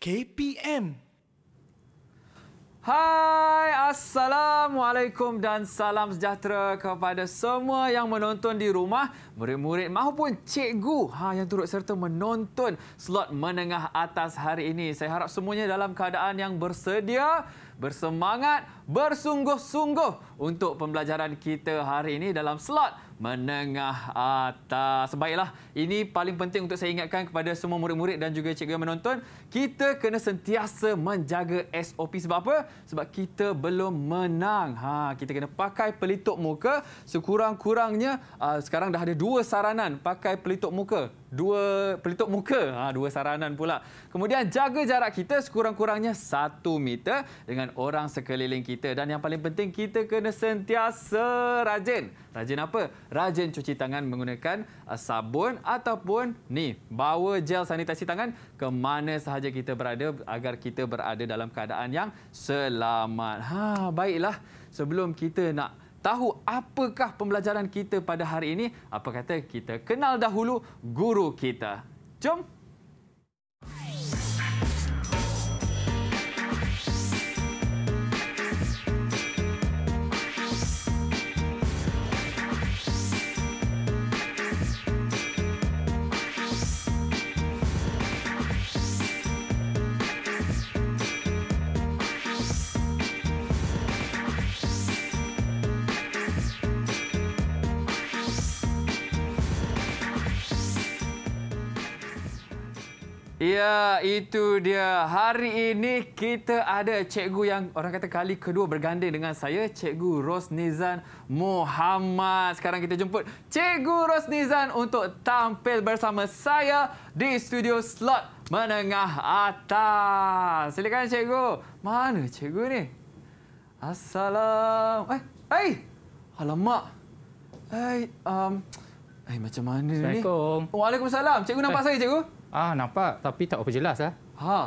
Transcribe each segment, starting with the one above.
KPM. Hai, Assalamualaikum dan salam sejahtera kepada semua yang menonton di rumah, murid-murid maupun cikgu ha, yang turut serta menonton slot menengah atas hari ini. Saya harap semuanya dalam keadaan yang bersedia, bersemangat, bersungguh-sungguh untuk pembelajaran kita hari ini dalam slot menengah atas. Sebaiklah, ini paling penting untuk saya ingatkan kepada semua murid-murid dan juga cikgu yang menonton. Kita kena sentiasa menjaga SOP sebab apa? Sebab kita belum menang. Ha, kita kena pakai pelitup muka. Sekurang-kurangnya, ah, sekarang dah ada dua saranan pakai pelitup muka dua pelitup muka, ha, dua saranan pula. Kemudian jaga jarak kita sekurang-kurangnya satu meter dengan orang sekeliling kita. Dan yang paling penting kita kena sentiasa rajin. Rajin apa? Rajin cuci tangan menggunakan uh, sabun ataupun ni bawa gel sanitasi tangan ke mana sahaja kita berada agar kita berada dalam keadaan yang selamat. Ha, baiklah. Sebelum kita nak tahu apakah pembelajaran kita pada hari ini, apa kata kita kenal dahulu guru kita. Jom! Ya, itu dia. Hari ini kita ada cikgu yang orang kata kali kedua berganding dengan saya, cikgu Rosnizan Muhammad. Sekarang kita jemput cikgu Rosnizan untuk tampil bersama saya di studio slot menengah atas. Silakan cikgu. Mana cikgu ni? Assalam. Eh, hey. Eh. Alamak. Eh, hey, um, hey, eh, macam mana ni? Assalamualaikum. Waalaikumsalam. Cikgu nampak eh. saya, cikgu? Ah nampak tapi tak apa jelas lah. Ha.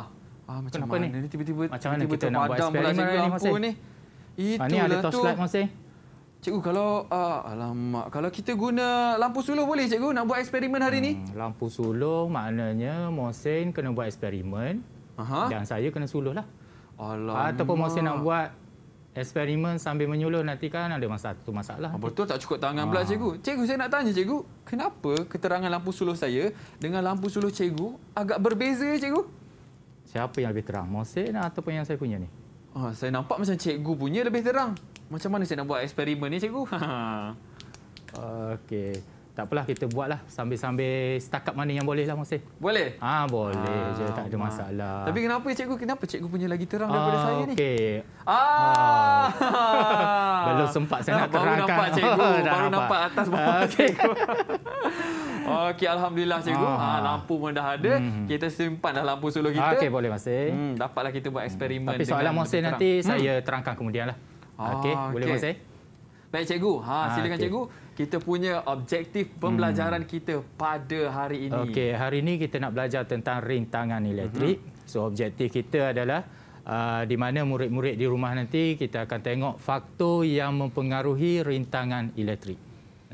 Ah macam Kenapa mana ni tiba-tiba macam mana tiba -tiba kita nak buat eksperimen ni masih. Ni. Itulah ni ada torch light masih. Cikgu kalau uh, alamak kalau kita guna lampu suluh boleh cikgu nak buat eksperimen hari hmm, ni? Lampu suluh maknanya Mohsin kena buat eksperimen. Aha. Dan saya kena suluhlah. Alamak. Ataupun Mohsin nak buat eksperimen sambil menyuluh nanti kan ada masalah satu masalah. Ah, betul tak cukup tangan pula ah. cikgu. Cikgu saya nak tanya cikgu, kenapa keterangan lampu suluh saya dengan lampu suluh cikgu agak berbeza cikgu? Siapa yang lebih terang? Mosin lah ataupun yang saya punya ni? Oh, saya nampak macam cikgu punya lebih terang. Macam mana saya nak buat eksperimen ni cikgu? Okey tak apalah kita buatlah sambil-sambil setakat mana yang boleh lah masih. Boleh? Ha, boleh ah, je. Tak ada mak. masalah. Tapi kenapa cikgu? Kenapa cikgu punya lagi terang ah, daripada saya okay. ni? Okey. Ah. Belum sempat saya nak terangkan. Baru nampak cikgu. Baru nampak atas bawah okay. cikgu. Okey, Alhamdulillah cikgu. Ah. ah lampu pun dah ada. Hmm. Kita simpanlah lampu solo kita. Okey, boleh masih. Hmm, dapatlah kita buat eksperimen. Hmm. Tapi soalan masih nanti hmm. saya terangkan kemudianlah. Ah, Okey, okay. boleh masih. Baik cikgu, ha, ah, silakan okay. cikgu. Kita punya objektif pembelajaran hmm. kita pada hari ini. Okey, hari ini kita nak belajar tentang rintangan elektrik. Hmm. So objektif kita adalah uh, di mana murid-murid di rumah nanti kita akan tengok faktor yang mempengaruhi rintangan elektrik.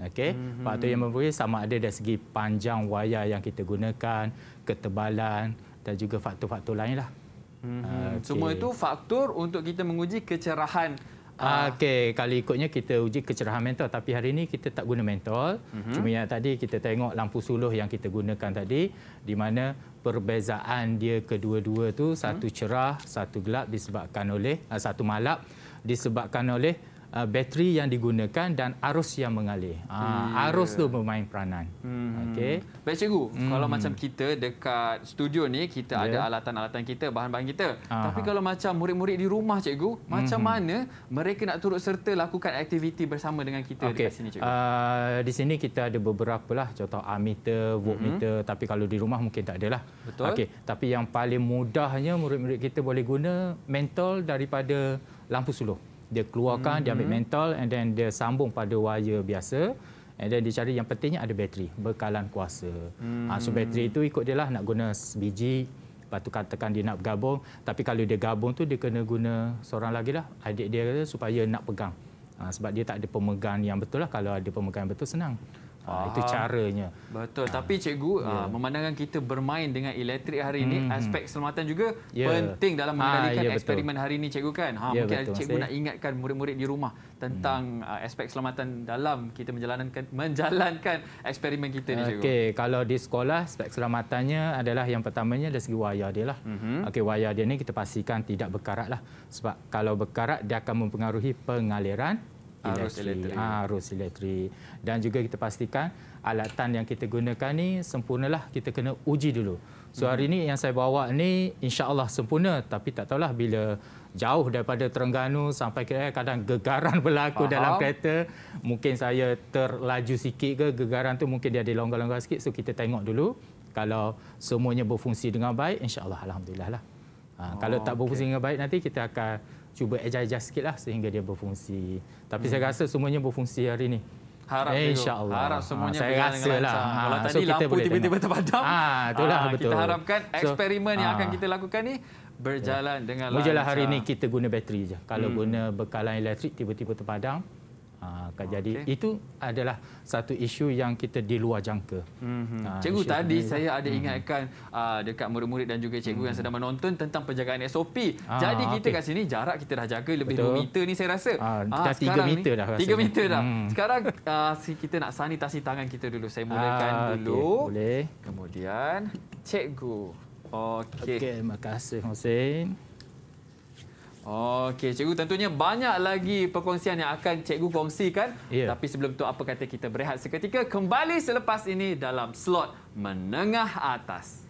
Okey, hmm. faktor yang mempengaruhi sama ada dari segi panjang wayar yang kita gunakan, ketebalan dan juga faktor-faktor lainlah. Hmm. Okay. Ah, Semua itu faktor untuk kita menguji kecerahan Ah. Okey, kali ikutnya kita uji kecerahan mentol tapi hari ini kita tak guna mentol. Uh-huh. Mhm. Cuma yang tadi kita tengok lampu suluh yang kita gunakan tadi di mana perbezaan dia kedua-dua tu uh-huh. satu mhm. cerah, satu gelap disebabkan oleh ah, satu malap disebabkan oleh uh, bateri yang digunakan dan arus yang mengalir. Uh, yeah. Arus tu bermain peranan. hmm Okey. Baik cikgu, hmm kalau macam kita dekat studio ni kita yeah. ada alatan-alatan kita, bahan-bahan kita. uh Tapi ah. kalau macam murid-murid di rumah cikgu, hmm macam mana mereka nak turut serta lakukan aktiviti bersama dengan kita okay. dekat sini cikgu? Uh, di sini kita ada beberapa lah contoh ammeter, voltmeter, hmm tapi kalau di rumah mungkin tak ada lah. Betul. Okey, tapi yang paling mudahnya murid-murid kita boleh guna mentol daripada lampu suluh dia keluarkan hmm. dia ambil mhm. mentol and then dia sambung pada wayar biasa and then dia cari yang pentingnya ada bateri bekalan kuasa hmm. so mhm. bateri itu ikut dia lah nak guna biji lepas tu katakan dia nak bergabung tapi kalau dia gabung tu dia kena guna seorang lagi lah adik dia supaya nak pegang ah, sebab dia tak ada pemegang yang betul lah kalau ada pemegang yang betul senang Ah, Faham. Itu caranya. Betul. Tapi cikgu, yeah. Ya. memandangkan kita bermain dengan elektrik hari ini, mm. aspek keselamatan juga yeah. penting dalam ah, mengendalikan ha, ya, yeah, eksperimen betul. hari ini cikgu kan? Ha, yeah, mungkin betul, cikgu maksudnya. nak ingatkan murid-murid di rumah tentang mm. aspek keselamatan dalam kita menjalankan menjalankan eksperimen kita ni, cikgu. Okay. Kalau di sekolah, aspek keselamatannya adalah yang pertamanya dari segi wayar dia. Lah. Mm-hmm. Okay, wayar dia ini kita pastikan tidak berkaratlah. Sebab kalau berkarat, dia akan mempengaruhi pengaliran arus elektrik. Ha, arus elektrik. Dan juga kita pastikan alatan yang kita gunakan ni sempurnalah kita kena uji dulu. So hari ini yang saya bawa ni insya-Allah sempurna tapi tak tahulah bila jauh daripada Terengganu sampai ke eh, kadang gegaran berlaku Faham. dalam kereta mungkin saya terlaju sikit ke gegaran tu mungkin dia ada longgar-longgar sikit so kita tengok dulu kalau semuanya berfungsi dengan baik insya-Allah alhamdulillah lah. Ha, oh, kalau tak oh, berfungsi okay. dengan baik nanti kita akan cuba adjust-adjust sikit lah sehingga dia berfungsi. Tapi hmm. saya rasa semuanya berfungsi hari ini. Harap eh, InsyaAllah. Harap semuanya ha, saya rasa lah. Ha, Kalau tadi so lampu tiba-tiba terpadam. Ha, itulah ha, betul. Kita harapkan eksperimen so, yang ha. akan kita lakukan ni berjalan ya. dengan lah lancar. Mujalah hari ini kita guna bateri saja. Kalau hmm. guna bekalan elektrik tiba-tiba terpadam, Ha, kan oh, jadi okay. itu adalah satu isu yang kita di luar jangka. Mm-hmm. Ha, cikgu tadi ini. saya lah. ada mhm. ingatkan mm-hmm. uh, dekat murid-murid dan juga cikgu mm-hmm. yang mhm. sedang menonton tentang penjagaan SOP. Ha, jadi kita okay. kat sini jarak kita dah jaga lebih Betul. 2 meter ni saya rasa. Ha, dah 3 meter dah rasa. 3 meter dah. Mm. Sekarang uh, kita nak sanitasi tangan kita dulu. Saya mulakan ha, dulu. Boleh. Kemudian cikgu. Okey. Okey, terima kasih Hussein. Okey, cikgu tentunya banyak lagi perkongsian yang akan cikgu kongsikan. Yeah. Tapi sebelum itu apa kata kita berehat seketika kembali selepas ini dalam slot menengah atas.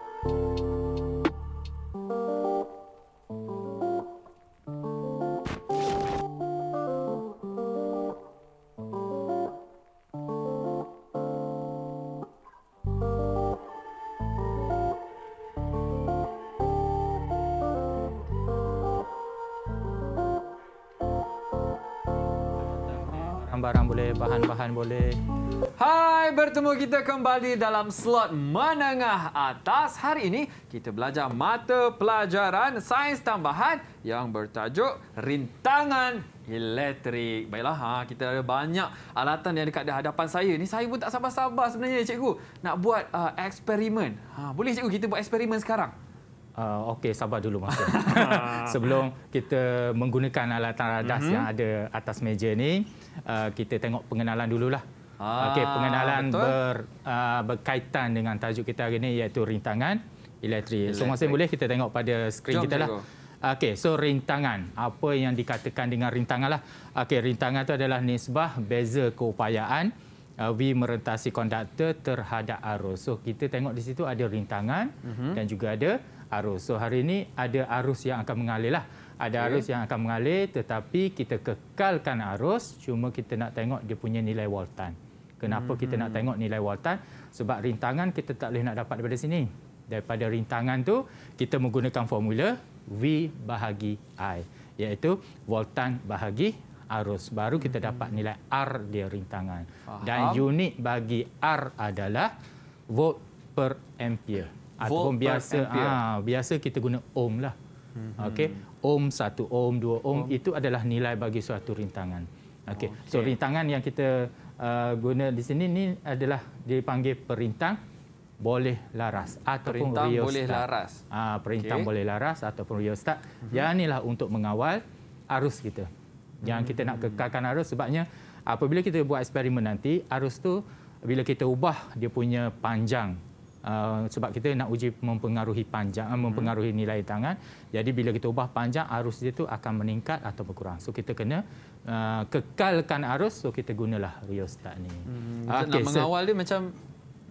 barang-barang boleh, bahan-bahan boleh. Hai, bertemu kita kembali dalam slot menengah atas. Hari ini kita belajar mata pelajaran sains tambahan yang bertajuk rintangan elektrik. Baiklah, ha, kita ada banyak alatan yang dekat hadapan saya. Ini saya pun tak sabar-sabar sebenarnya, cikgu. Nak buat uh, eksperimen. Ha, boleh cikgu kita buat eksperimen sekarang? Uh, Okey, sabar dulu masa. Ah, sebelum kita menggunakan alat radas mm -hmm. yang ada atas meja ini, uh, ah, kita tengok pengenalan dululah. Ah, Okey, pengenalan ber, uh, berkaitan dengan tajuk kita hari ini iaitu rintangan elektrik. elektrik. So, masih boleh kita tengok pada skrin Jom, kita lah. Okey, so rintangan. Apa yang dikatakan dengan rintangan lah. Okey, rintangan itu adalah nisbah beza keupayaan uh, V merentasi konduktor terhadap arus. So, kita tengok di situ ada rintangan mm -hmm. dan juga ada arus. So hari ini ada arus yang akan mengalir lah. Ada okay. arus yang akan mengalir tetapi kita kekalkan arus cuma kita nak tengok dia punya nilai voltan. Kenapa mm -hmm. kita nak hmm. tengok nilai voltan? Sebab rintangan kita tak boleh nak dapat daripada sini. Daripada rintangan tu kita menggunakan formula V bahagi I. Iaitu voltan bahagi arus. Baru kita hmm. dapat nilai R dia rintangan. Faham. Dan unit bagi R adalah volt per ampere volt biasa ha, biasa kita guna ohm lah. Mm-hmm. Okey, ohm satu ohm dua ohm, ohm itu adalah nilai bagi suatu rintangan. Okey. Okay. So rintangan yang kita uh, guna di sini ni adalah dipanggil perintang boleh laras ataupun perintang rheostat. boleh laras. ha, perintang okay. boleh laras ataupun rheostat. Mm-hmm. Yang inilah untuk mengawal arus kita. Yang hmm kita nak hmm. kekalkan arus sebabnya apabila kita buat eksperimen nanti arus tu bila kita ubah dia punya panjang Ah, sebab kita nak uji mempengaruhi panjang ah, hmm. mempengaruhi nilai tangan jadi bila kita ubah panjang arus dia tu akan meningkat atau berkurang so kita kena uh, kekalkan arus so kita gunalah rheostat ni hmm. okay, nak mengawal dia macam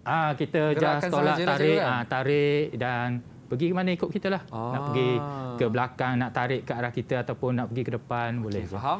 uh, kita just tolak tarik uh, tarik dan pergi ke mana ikut kita lah ah. nak pergi ke belakang nak tarik ke arah kita ataupun nak pergi ke depan okay, boleh faham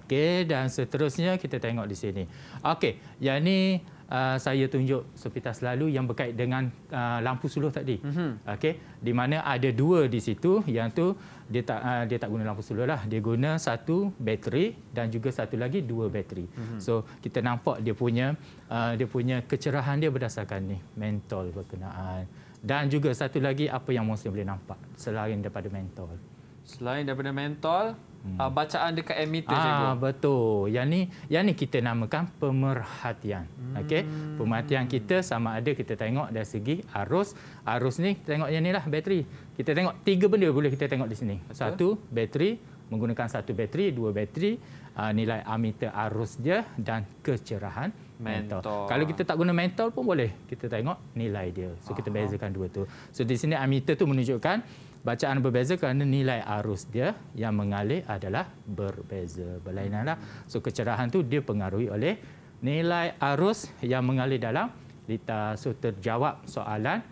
okey dan seterusnya kita tengok di sini okey yang ni uh, saya tunjuk sepintas lalu yang berkait dengan uh, lampu suluh tadi. Mm-hmm. Okey, di mana ada dua di situ yang tu dia tak uh, dia tak guna lampu suluh lah. Dia guna satu bateri dan juga satu lagi dua bateri. Mm-hmm. So kita nampak dia punya uh, dia punya kecerahan dia berdasarkan ni mentol berkenaan dan juga satu lagi apa yang mesti boleh nampak selain daripada mentol. Selain daripada mentol, Hmm. Uh, bacaan dekat emitter ah, cikgu. Betul. Yang ni, yang ni kita namakan pemerhatian. Hmm. Okey. Pemerhatian kita sama ada kita tengok dari segi arus. Arus ni kita tengok yang ni lah bateri. Kita tengok tiga benda boleh kita tengok di sini. Betul. Satu, bateri. Menggunakan satu bateri, dua bateri. Uh, nilai ammeter arus dia dan kecerahan mentol. mentol. Kalau kita tak guna mentol pun boleh. Kita tengok nilai dia. So, Aha. kita bezakan dua tu. So, di sini ammeter tu menunjukkan bacaan berbeza kerana nilai arus dia yang mengalir adalah berbeza berlainanlah so kecerahan tu dia pengaruhi oleh nilai arus yang mengalir dalam lita so terjawab soalan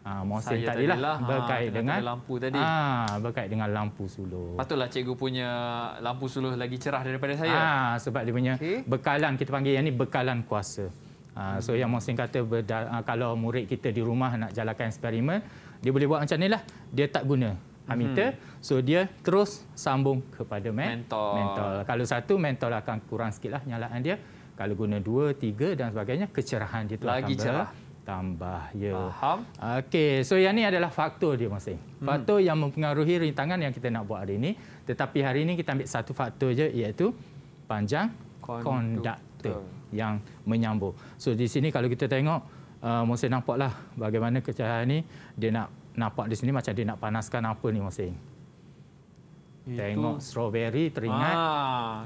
ha, Mohsin tadi lah ah, berkait dengan lampu tadi. Ha, berkait dengan lampu suluh. Patutlah cikgu punya lampu suluh lagi cerah daripada saya. Ha, sebab dia punya okay. bekalan kita panggil yang ni bekalan kuasa. Ah, so yang Mohsin kata ah, kalau murid kita di rumah nak jalankan eksperimen, dia boleh buat macam ni lah. Dia tak guna ammeter. Ah, so dia terus sambung kepada mentor. mentor. Kalau satu mentor lah, akan kurang sikit lah nyalaan dia. Kalau guna dua, tiga dan sebagainya, kecerahan dia akan Lagi tambah. Cerah. Tambah, ya. Faham. Okey, so yang ni adalah faktor dia masing. Mhm. Faktor hmm. yang mempengaruhi rintangan yang kita nak buat hari ini. Tetapi hari ini kita ambil satu faktor je iaitu panjang konduktor. konduktor yang menyambung. So di sini kalau kita tengok uh, Mohsin nampaklah bagaimana kecahayaan ini dia nak nampak di sini macam dia nak panaskan apa ni Mohsin. Tengok strawberry teringat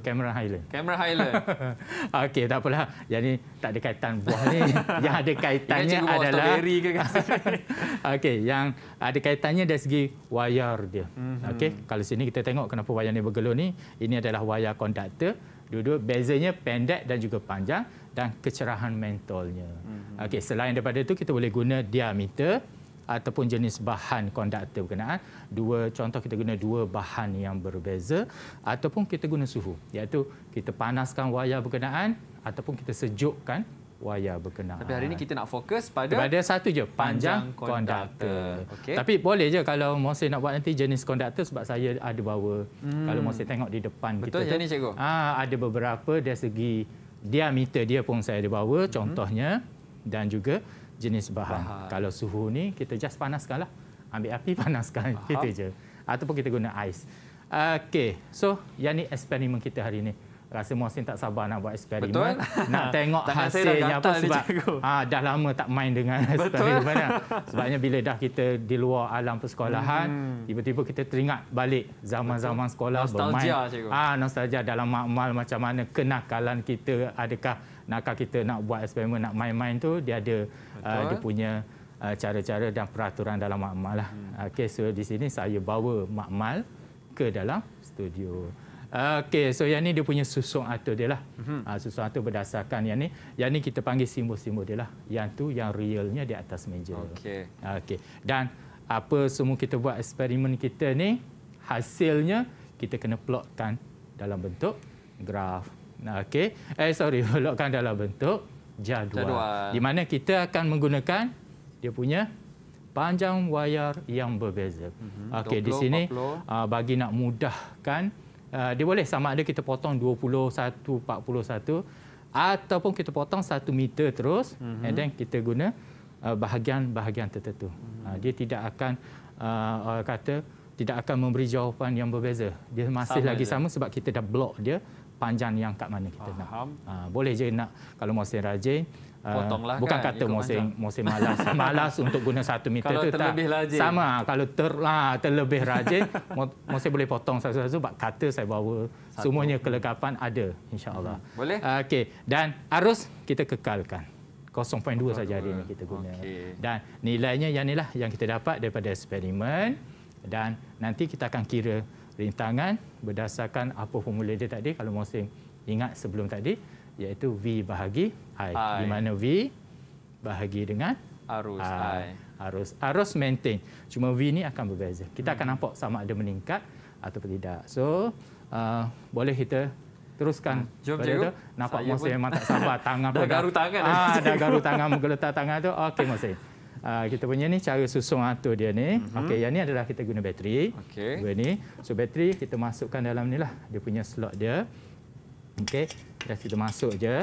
kamera ah, Highland. Kamera Highland. Okey tak apalah. Jadi tak ada kaitan buah ni. yang ada kaitannya Ingat adalah strawberry ke kan. Okey yang ada kaitannya dari segi wayar dia. Mm-hmm. Okey kalau sini kita tengok kenapa wayar ni bergelor ni ini adalah wayar konduktor dua-dua bezanya pendek dan juga panjang dan kecerahan mentolnya. Mm-hmm. Okey, selain daripada itu kita boleh guna diameter ataupun jenis bahan konduktor berkenaan. Dua contoh kita guna dua bahan yang berbeza ataupun kita guna suhu iaitu kita panaskan wayar berkenaan ataupun kita sejukkan wayar berkenaan. Tapi hari ini kita nak fokus pada pada satu je panjang, panjang konduktor. Okay. Tapi boleh je kalau Mohsin nak buat nanti jenis konduktor sebab saya ada bawa. Hmm. Kalau Mohsin tengok di depan Betul kita. Betul jenis cikgu. Ah ada beberapa dari segi diameter dia pun saya ada bawa hmm. contohnya dan juga jenis bahan. bahan. Kalau suhu ni kita just panaskanlah. Ambil api panaskan Faham. itu je. Ataupun kita guna ais. Okey, so yang ni eksperimen kita hari ini rasa Mohsin tak sabar nak buat eksperimen. Betul. Nak tengok tak hasilnya apa sebab ha, dah lama tak main dengan eksperimen. Lah. Sebabnya bila dah kita di luar alam persekolahan, hmm. tiba-tiba kita teringat balik zaman-zaman sekolah nostalgia, bermain. Nostalgia, cikgu. Ha, nostalgia dalam makmal macam mana kenakalan kita, adakah nak kita nak buat eksperimen, nak main-main tu dia ada uh, dia punya uh, cara-cara dan peraturan dalam makmal. Lah. Hmm. Okay, so di sini saya bawa makmal ke dalam studio. Ah, Okey, so yang ni dia punya susung atur dia lah. Uh-huh. Mhm. Ah, susung atur berdasarkan yang ni. Yang ni kita panggil simbol-simbol dia lah. Yang tu yang realnya di atas meja. Okey. Ah, okay. Dan apa semua kita buat eksperimen kita ni, hasilnya kita kena plotkan dalam bentuk graf. Okey. Eh, sorry. Plotkan dalam bentuk jadual. jadual. Di mana kita akan menggunakan dia punya panjang wayar yang berbeza. Uh-huh. Mhm. Okey, di sini uh, bagi nak mudahkan... Eh, dia boleh sama ada kita potong 21 41 ataupun kita potong 1 meter terus mm-hmm. and then kita guna uh, bahagian-bahagian tertentu. Mm-hmm. Uh, dia tidak akan uh, orang kata tidak akan memberi jawapan yang berbeza. Dia masih sama lagi je. sama sebab kita dah blok dia panjang yang kat mana kita Faham. nak. Uh, boleh je nak kalau masih rajin Ah, potonglah bukan kan, kata musim macam. musim malas malas untuk guna satu meter kalau tu tak rajin. sama kalau ter, lah, terlebih rajin musim boleh potong satu-satu sebab kata saya bawa satu. semuanya kelengkapan ada insyaallah hmm. boleh okey dan arus kita kekalkan 0.2 saja hari ini kita guna okay. dan nilainya yang inilah yang kita dapat daripada eksperimen dan nanti kita akan kira rintangan berdasarkan apa formula dia tadi kalau musim ingat sebelum tadi iaitu V bahagi I. I. Di mana V bahagi dengan arus I. I. Arus, arus maintain. Cuma V ini akan berbeza. Kita hmm. akan nampak sama ada meningkat atau tidak. So, uh, boleh kita teruskan. Hmm. Jom, cikgu. Itu. Nampak Mose memang tak sabar. Tangan dah garu tangan. Ah, dah garu tangan, muka tangan itu, Okey, Mose. Uh, kita punya ni cara susung atur dia ni. Mm-hmm. Okey, yang ni adalah kita guna bateri. Okey. Ini. So, bateri kita masukkan dalam ni lah. Dia punya slot dia. Okey. Dah kita masuk je.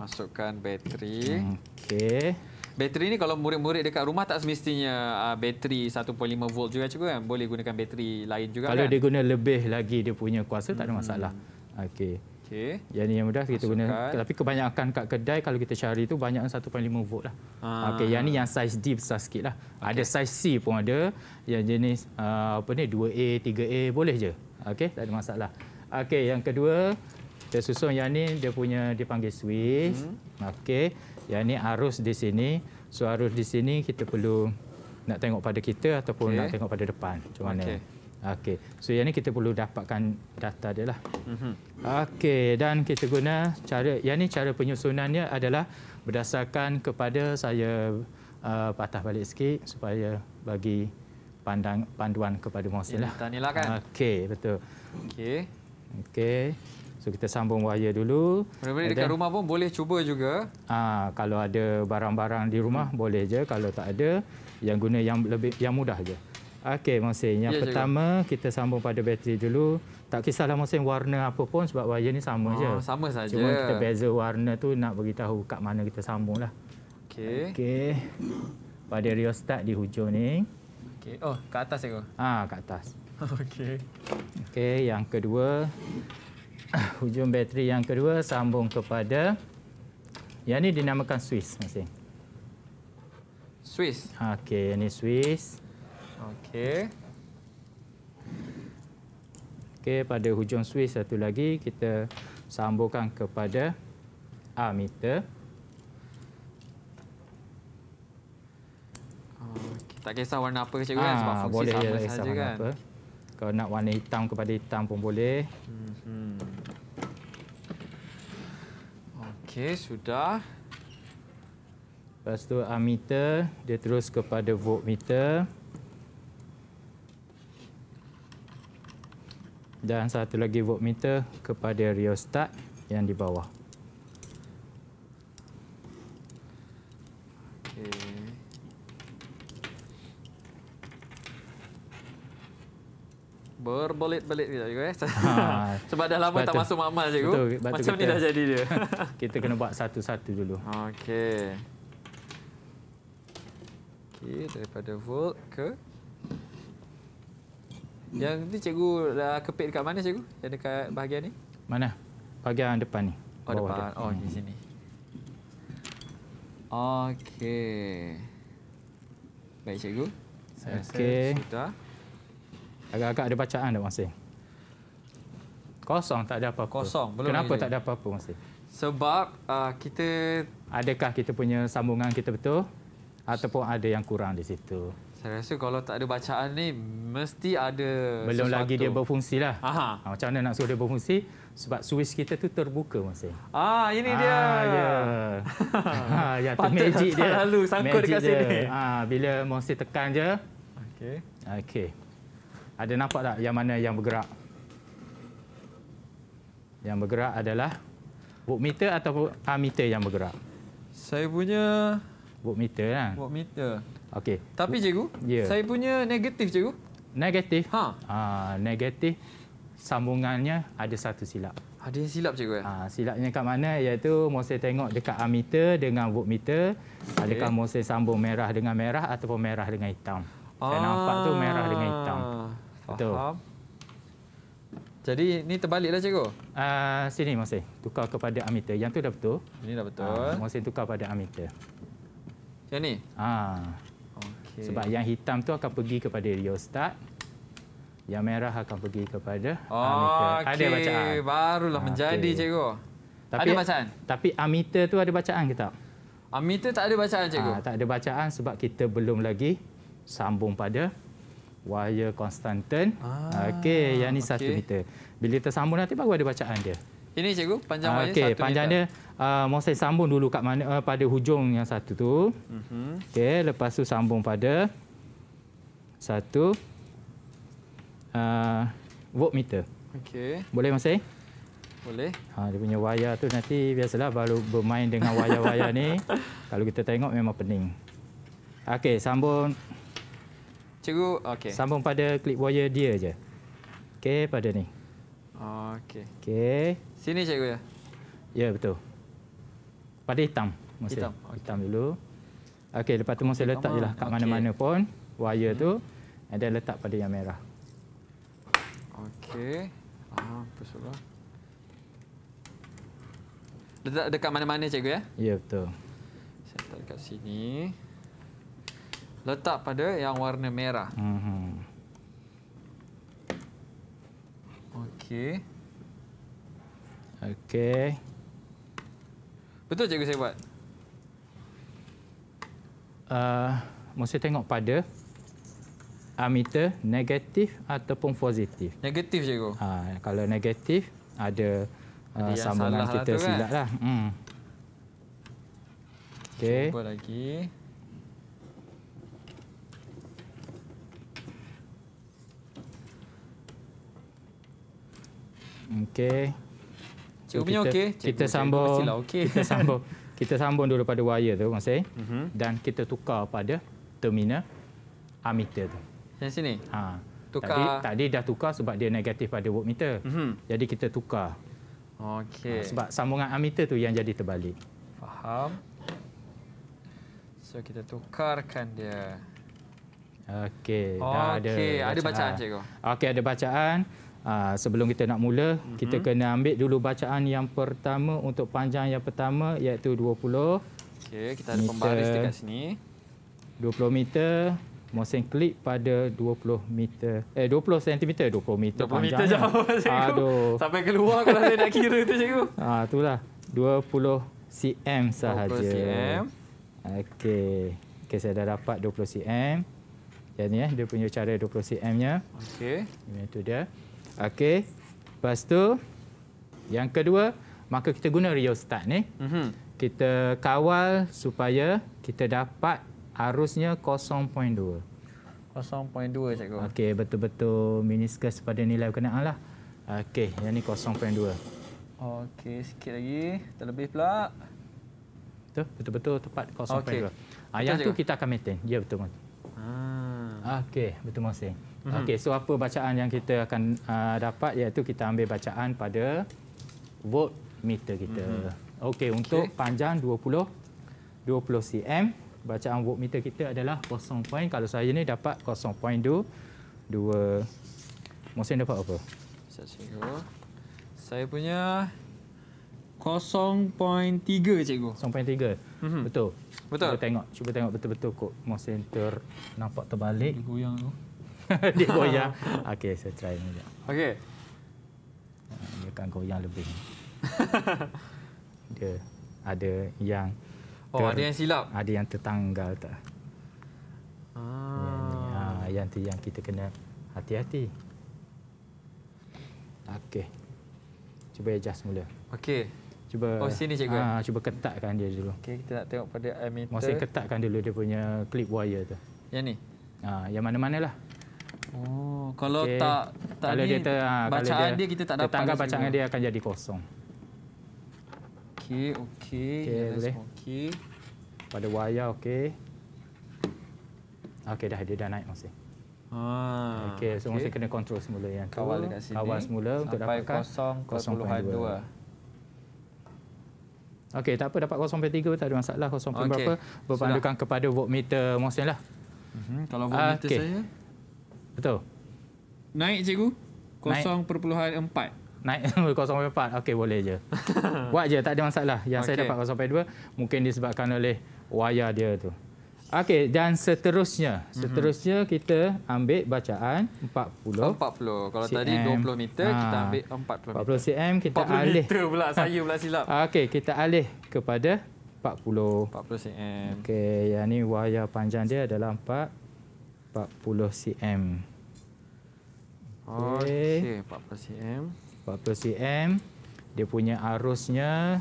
Masukkan bateri. Okey. Bateri ni kalau murid-murid dekat rumah tak semestinya uh, bateri 1.5 volt juga cukup kan? Boleh gunakan bateri lain juga kalau kan? Kalau dia guna lebih lagi dia punya kuasa tak ada hmm. masalah. Okey. Okey. Yang ini yang mudah kita Masukkan. guna. Tapi kebanyakan kat kedai kalau kita cari tu banyak 1.5 volt lah. Ah. Okey, yang ni yang saiz D besar sikit lah. Okay. Ada saiz C pun ada. Yang jenis uh, apa ni 2A, 3A boleh je. Okey, tak ada masalah. Okey, yang kedua, kita susun yang ni dia punya dipanggil Swiss. Hmm. Okey, yang ni arus di sini. So arus di sini kita perlu nak tengok pada kita ataupun okay. nak tengok pada depan. Macam mana? Okay. Okey. So yang ni kita perlu dapatkan data dia lah. Mhm. Okey. Dan kita guna cara, yang ni cara penyusunannya adalah berdasarkan kepada saya uh, patah balik sikit supaya bagi pandang, panduan kepada muhasil lah. tanilah kan? Okey, betul. Okey. Okey. So kita sambung wayar dulu. Mana-mana dekat rumah pun boleh cuba juga. Ah, kalau ada barang-barang di rumah hmm. boleh je. Kalau tak ada, yang guna yang lebih yang mudah je. Okey, Mohsin. Yang ya, pertama cikgu. kita sambung pada bateri dulu. Tak kisahlah Mohsin warna apa pun sebab wayar ni sama oh, je. Sama saja. Cuma kita beza warna tu nak bagi tahu kat mana kita sambung lah. Okey. Okey. Pada rheostat di hujung ni. Okey. Oh, kat atas cikgu. Ah, kat atas. Okey. Okey, yang kedua hujung bateri yang kedua sambung kepada yang ini dinamakan Swiss masih. Swiss. Okey, ini Swiss. Okey. Okey, pada hujung Swiss satu lagi kita sambungkan kepada ammeter. Ah, tak kisah warna apa cikgu ha, kan ah, sebab fungsi sama saja kan. Apa. Kalau nak warna hitam kepada hitam pun boleh. Hmm. Okey, sudah. Lepas tu ammeter, uh, dia terus kepada voltmeter. Dan satu lagi voltmeter kepada rheostat yang di bawah. Okey. berbelit-belit juga. ya. Eh. Ha. Sebab dah lama Batu. tak masuk makmal cikgu. Betul. Macam ni dah jadi dia. kita kena buat satu-satu dulu. Okey. Okey, daripada volt ke yang ni cikgu dah kepit dekat mana cikgu? Yang dekat bahagian ni? Mana? Bahagian depan ni. Oh, depan. Dia. Oh, di hmm. sini. Okey. Baik cikgu. Saya okay. sudah. Agak-agak ada bacaan tak masih? Kosong, tak ada apa-apa. Kosong, belum Kenapa tak ada apa-apa masih? Sebab uh, kita... Adakah kita punya sambungan kita betul? Ataupun ada yang kurang di situ? Saya rasa kalau tak ada bacaan ni, mesti ada Belum sesuatu. lagi dia berfungsi lah. Aha. Ah, macam mana nak suruh dia berfungsi? Sebab suis kita tu terbuka masih. Ah, ini ah, dia. Ya. ah, ya, tu dia. Patut tak lalu sangkut magic dekat sini. Ah, bila masih tekan je. Okey. Okey. Ada nampak tak yang mana yang bergerak? Yang bergerak adalah voltmeter atau ammeter yang bergerak? Saya punya voltmeter lah. Voltmeter. Okey. Tapi cikgu, yeah. saya punya negatif cikgu. Negatif? Ha. Ha, negatif sambungannya ada satu silap. Ada yang silap cikgu ya? Ha, silapnya kat mana iaitu mesti tengok dekat ammeter dengan voltmeter okay. adakah mesti sambung merah dengan merah ataupun merah dengan hitam. Ah. Saya nampak tu merah dengan hitam. Faham. Jadi ini terbaliklah cikgu. Uh, sini masih tukar kepada ammeter. Yang tu dah betul. Ini dah betul. Uh, Mohsin tukar pada ammeter. Yang ni? Ah. Uh. Okay. Sebab yang hitam tu akan pergi kepada rheostat. Yang merah akan pergi kepada oh, ammeter. Okay. Ada bacaan. Barulah okay. Ah, menjadi cikgu. Tapi, ada bacaan? Tapi ammeter tu ada bacaan ke tak? Ammeter tak ada bacaan cikgu? Uh, tak ada bacaan sebab kita belum lagi sambung pada wire konstanten. Ah, ah, Okey, yang ni okay. satu meter. Bila kita sambung nanti baru ada bacaan dia. Ini cikgu, panjang ah, wire okay, satu panjang meter. Panjang dia, uh, ah, mahu saya sambung dulu kat mana uh, pada hujung yang satu tu. Uh mhm. -huh. Okey, lepas tu sambung pada satu uh, voltmeter. Okey. Boleh masih? Boleh. Ha, dia punya wire tu nanti biasalah baru bermain dengan wire-wire ni. Kalau kita tengok memang pening. Okey, sambung Cikgu, okey. Sambung pada clip wire dia je. Okey, pada ni. Okey. Okey. Sini cikgu ya. Ya, betul. Pada hitam. Masa. Hitam. Okay. Hitam dulu. Okey, lepas tu mesti letak jelah kat mana-mana okay. pun wire hmm. tu. ada letak pada yang merah. Okey. Ah, apa salah? Letak dekat mana-mana cikgu ya? Ya, betul. Saya letak dekat sini letak pada yang warna merah. Mm-hmm. Okey. Okey. Betul cikgu saya buat? Uh, ah, mesti tengok pada ammeter negatif ataupun positif. Negatif cikgu? Uh, kalau negatif, ada, uh, ada ah, sambungan kita kan? silap lah. Kan? Hmm. Okay. Cuba lagi. Okey. Cuba punya lah okey. Kita sambung. Kita sambung. Kita sambung dulu pada wire tu masih. Eh. Mm -hmm. Dan kita tukar pada terminal ammeter tu. Yang sini. Ha. Tukar. Tadi, tadi dah tukar sebab dia negatif pada voltmeter. Mm -hmm. Jadi kita tukar. Okey. Ha, sebab sambungan ammeter tu yang jadi terbalik. Faham? So kita tukarkan dia. Okey, oh, ada. Okey, ada bacaan cikgu. Okey, ada bacaan. Aa, ah, sebelum kita nak mula, mm-hmm. kita mhm. kena ambil dulu bacaan yang pertama untuk panjang yang pertama iaitu 20. Okey, kita ada meter. pembaris dekat sini. 20 meter. Mohsin klik pada 20 meter. Eh, 20 sentimeter. 20 meter 20 panjang. 20 meter kan? jauh, cikgu. Aduh. Sampai keluar kalau saya nak kira itu cikgu. Ah, ha, itulah. 20 cm sahaja. 20 cm. Okey. Okey, saya dah dapat 20 cm. Yang ni, eh, dia punya cara 20 cm-nya. Okey. Ini tu dia. Okey. Lepas tu yang kedua, maka kita guna rheostat ni. Mm -hmm. Kita kawal supaya kita dapat arusnya 0.2. 0.2 cikgu. Okey, betul-betul meniscus pada nilai berkenaanlah. Okey, yang ni 0.2. Okey, sikit lagi, terlebih pula. Betul-betul tepat 0.2. Okay. Ah, yang tu kita akan maintain. Ya betul. Ah. Okey, betul masing. Okay. Mm-hmm. Okey, so apa bacaan yang kita akan uh, dapat iaitu kita ambil bacaan pada volt meter kita. Mm-hmm. Okey, okay. untuk panjang 20 20 cm, bacaan volt meter kita adalah 0. Point. Kalau saya ni dapat 0.2 dua mesin dapat apa? Cikgu. Saya punya 0.3 cikgu. 0.3. Mm-hmm. Betul. Betul. Cuba tengok, cuba tengok betul-betul kok mesin ter nampak terbalik. Goyang tu. dia goyang. Okey, saya try ni. Okey. Dia akan goyang lebih. dia ada yang Oh, ada yang silap. Ada yang tertanggal tak? Ah. ah. Yang, ni, yang yang kita kena hati-hati. Okey. Cuba adjust mula. Okey. Cuba Oh, sini cikgu. ha, cuba ketatkan dia dulu. okay, kita nak tengok pada ammeter. Masih ketatkan dulu dia punya clip wire tu. Yang ni. Ah, ha, yang mana mana lah. Oh, kalau okay. tak tak kalau dia ter, ha, bacaan kalau dia, dia kita tak dapat. Tetangga bacaan dia akan jadi kosong. Okey, okey. Okey, yes, boleh. Okey. Pada wayar okey. Okey dah dia dah naik masih. Ah, ha. Okey, so okay. mesti kena kontrol semula yang tu. Kawal dekat sini. Kawal semula untuk sampai kosong, kosong ke dua. Okey, tak apa dapat 0.3 tak ada masalah. 0.berapa okay. berpandukan kepada voltmeter Mohsin lah. Uh-huh. Kalau ah, voltmeter uh, okay. saya? Betul. Naik cikgu. 0.4. Naik 0.4. Okey boleh je. Buat je tak ada masalah. Yang okay. saya dapat 0.2 mungkin disebabkan oleh wayar dia tu. Okey dan seterusnya. Mhm. Seterusnya kita ambil bacaan 40. 40. Kalau cm. tadi 20 meter ha. kita ambil 40. 40 cm kita 40 alih. 40 meter pula saya pula silap. Okey kita alih kepada 40. 40 cm. Okey yang ni wayar panjang dia adalah 40. 40 cm. Okay. okay, 40 cm. 40 cm. Dia punya arusnya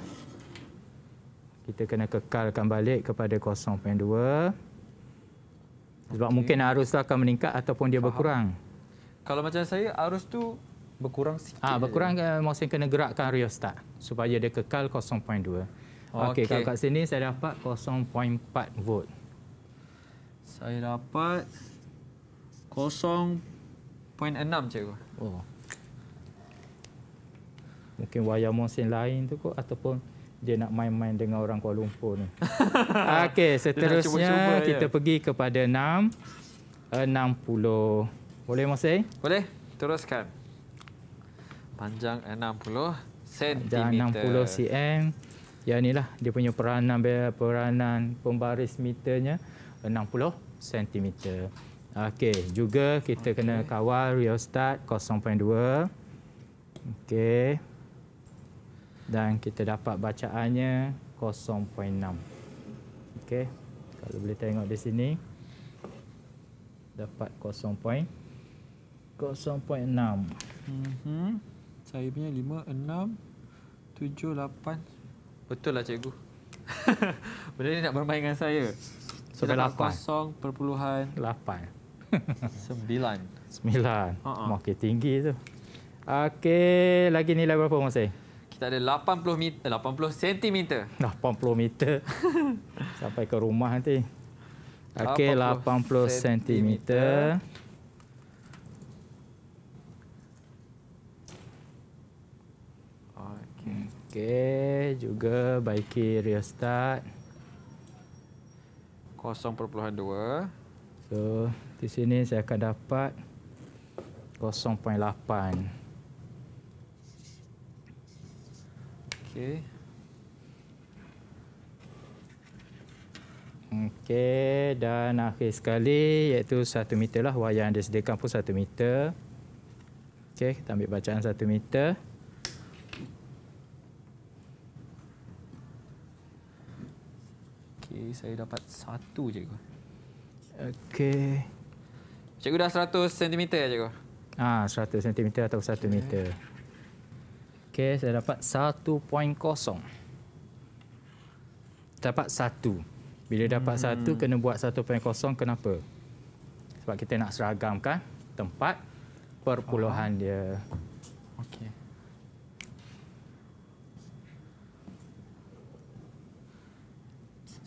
kita kena kekalkan balik kepada 0.2. Sebab okay. mungkin arus tu akan meningkat ataupun dia Faham. berkurang. Kalau macam saya arus tu berkurang sikit. Ah, berkurang je. Eh, mesti kena gerakkan rheostat supaya dia kekal 0.2. Okey, okay, kalau kat sini saya dapat 0.4 volt. Saya dapat 0.6 cikgu. Oh. Mungkin wayang musim lain tu kot ataupun dia nak main-main dengan orang Kuala Lumpur ni. Okey, seterusnya kita je. pergi kepada 6 60. Eh, Boleh monsen? Boleh. Teruskan. Panjang 60 cm. Dan 60 cm. Ya inilah dia punya peranan peranan pembaris meternya 60 cm. Okey, juga kita okay. kena kawal real rheostat 0.2. Okey. Dan kita dapat bacaannya 0.6. Okey. Kalau boleh tengok di sini dapat 0.6. Mhm. Mm Saya punya 5 6 7 Betul lah cikgu. Benda ni nak bermain dengan saya. Sampai 8. 0.8. Sembilan. Sembilan. Uh-uh. Makin tinggi tu. Okey, lagi nilai berapa masih? Kita ada 80 eh, meter, 80 sentimeter. 80 meter. Sampai ke rumah nanti. Okey, 80, 80 sentimeter. Okey. Okey, juga baiki rheostat. 0.2. So, di sini saya akan dapat 0.8 okey okey dan akhir sekali iaitu 1 meter lah wayang yang disediakan pun 1 meter okey kita ambil bacaan 1 meter okey saya dapat 1 je okey Cikgu dah 100 cm cikgu. Ah, ha, 100 cm atau 1 okay. meter. Okey, saya dapat 1.0. Saya dapat 1. Bila dapat hmm. 1 kena buat 1.0 kenapa? Sebab kita nak seragamkan tempat perpuluhan oh. dia. Okey.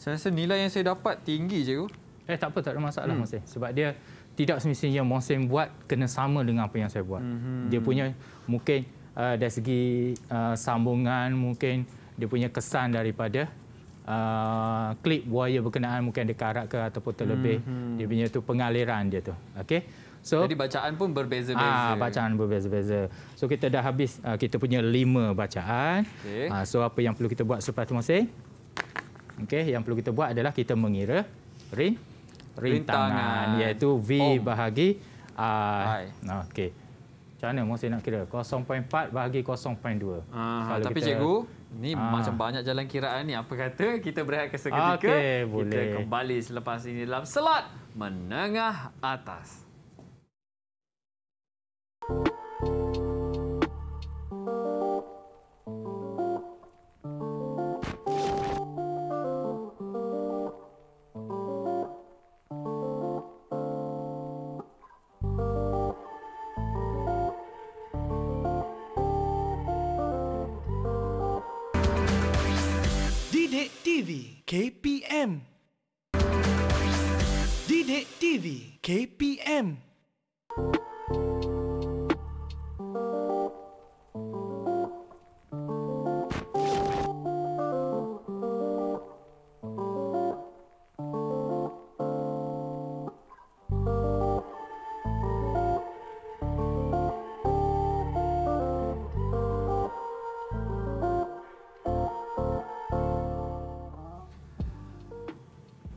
Saya rasa nilai yang saya dapat tinggi cikgu. Eh tak apa tak ada masalah hmm. masih. Eh. Sebab dia tidak semestinya Mohsen buat kena sama dengan apa yang saya buat. Mm-hmm. Dia punya mungkin uh, dari segi uh, sambungan mungkin dia punya kesan daripada uh, klip buaya berkenaan mungkin dekat arak ke ataupun terlebih mm-hmm. dia punya tu pengaliran dia tu. Okey. So jadi bacaan pun berbeza-beza. Ah, bacaan berbeza-beza. So kita dah habis uh, kita punya lima bacaan. Okay. Uh, so apa yang perlu kita buat selepas tu Mohsen? Okey, yang perlu kita buat adalah kita mengira ring rintangan, iaitu V oh. bahagi uh, I. Okey. Macam mana Mohsin nak kira? 0.4 bahagi 0.2. Ah, tapi kita, cikgu, ni uh, macam banyak jalan kiraan ni. Apa kata kita berehat ke seketika? Okay, boleh. Kita kembali selepas ini dalam slot menengah atas. Thank you.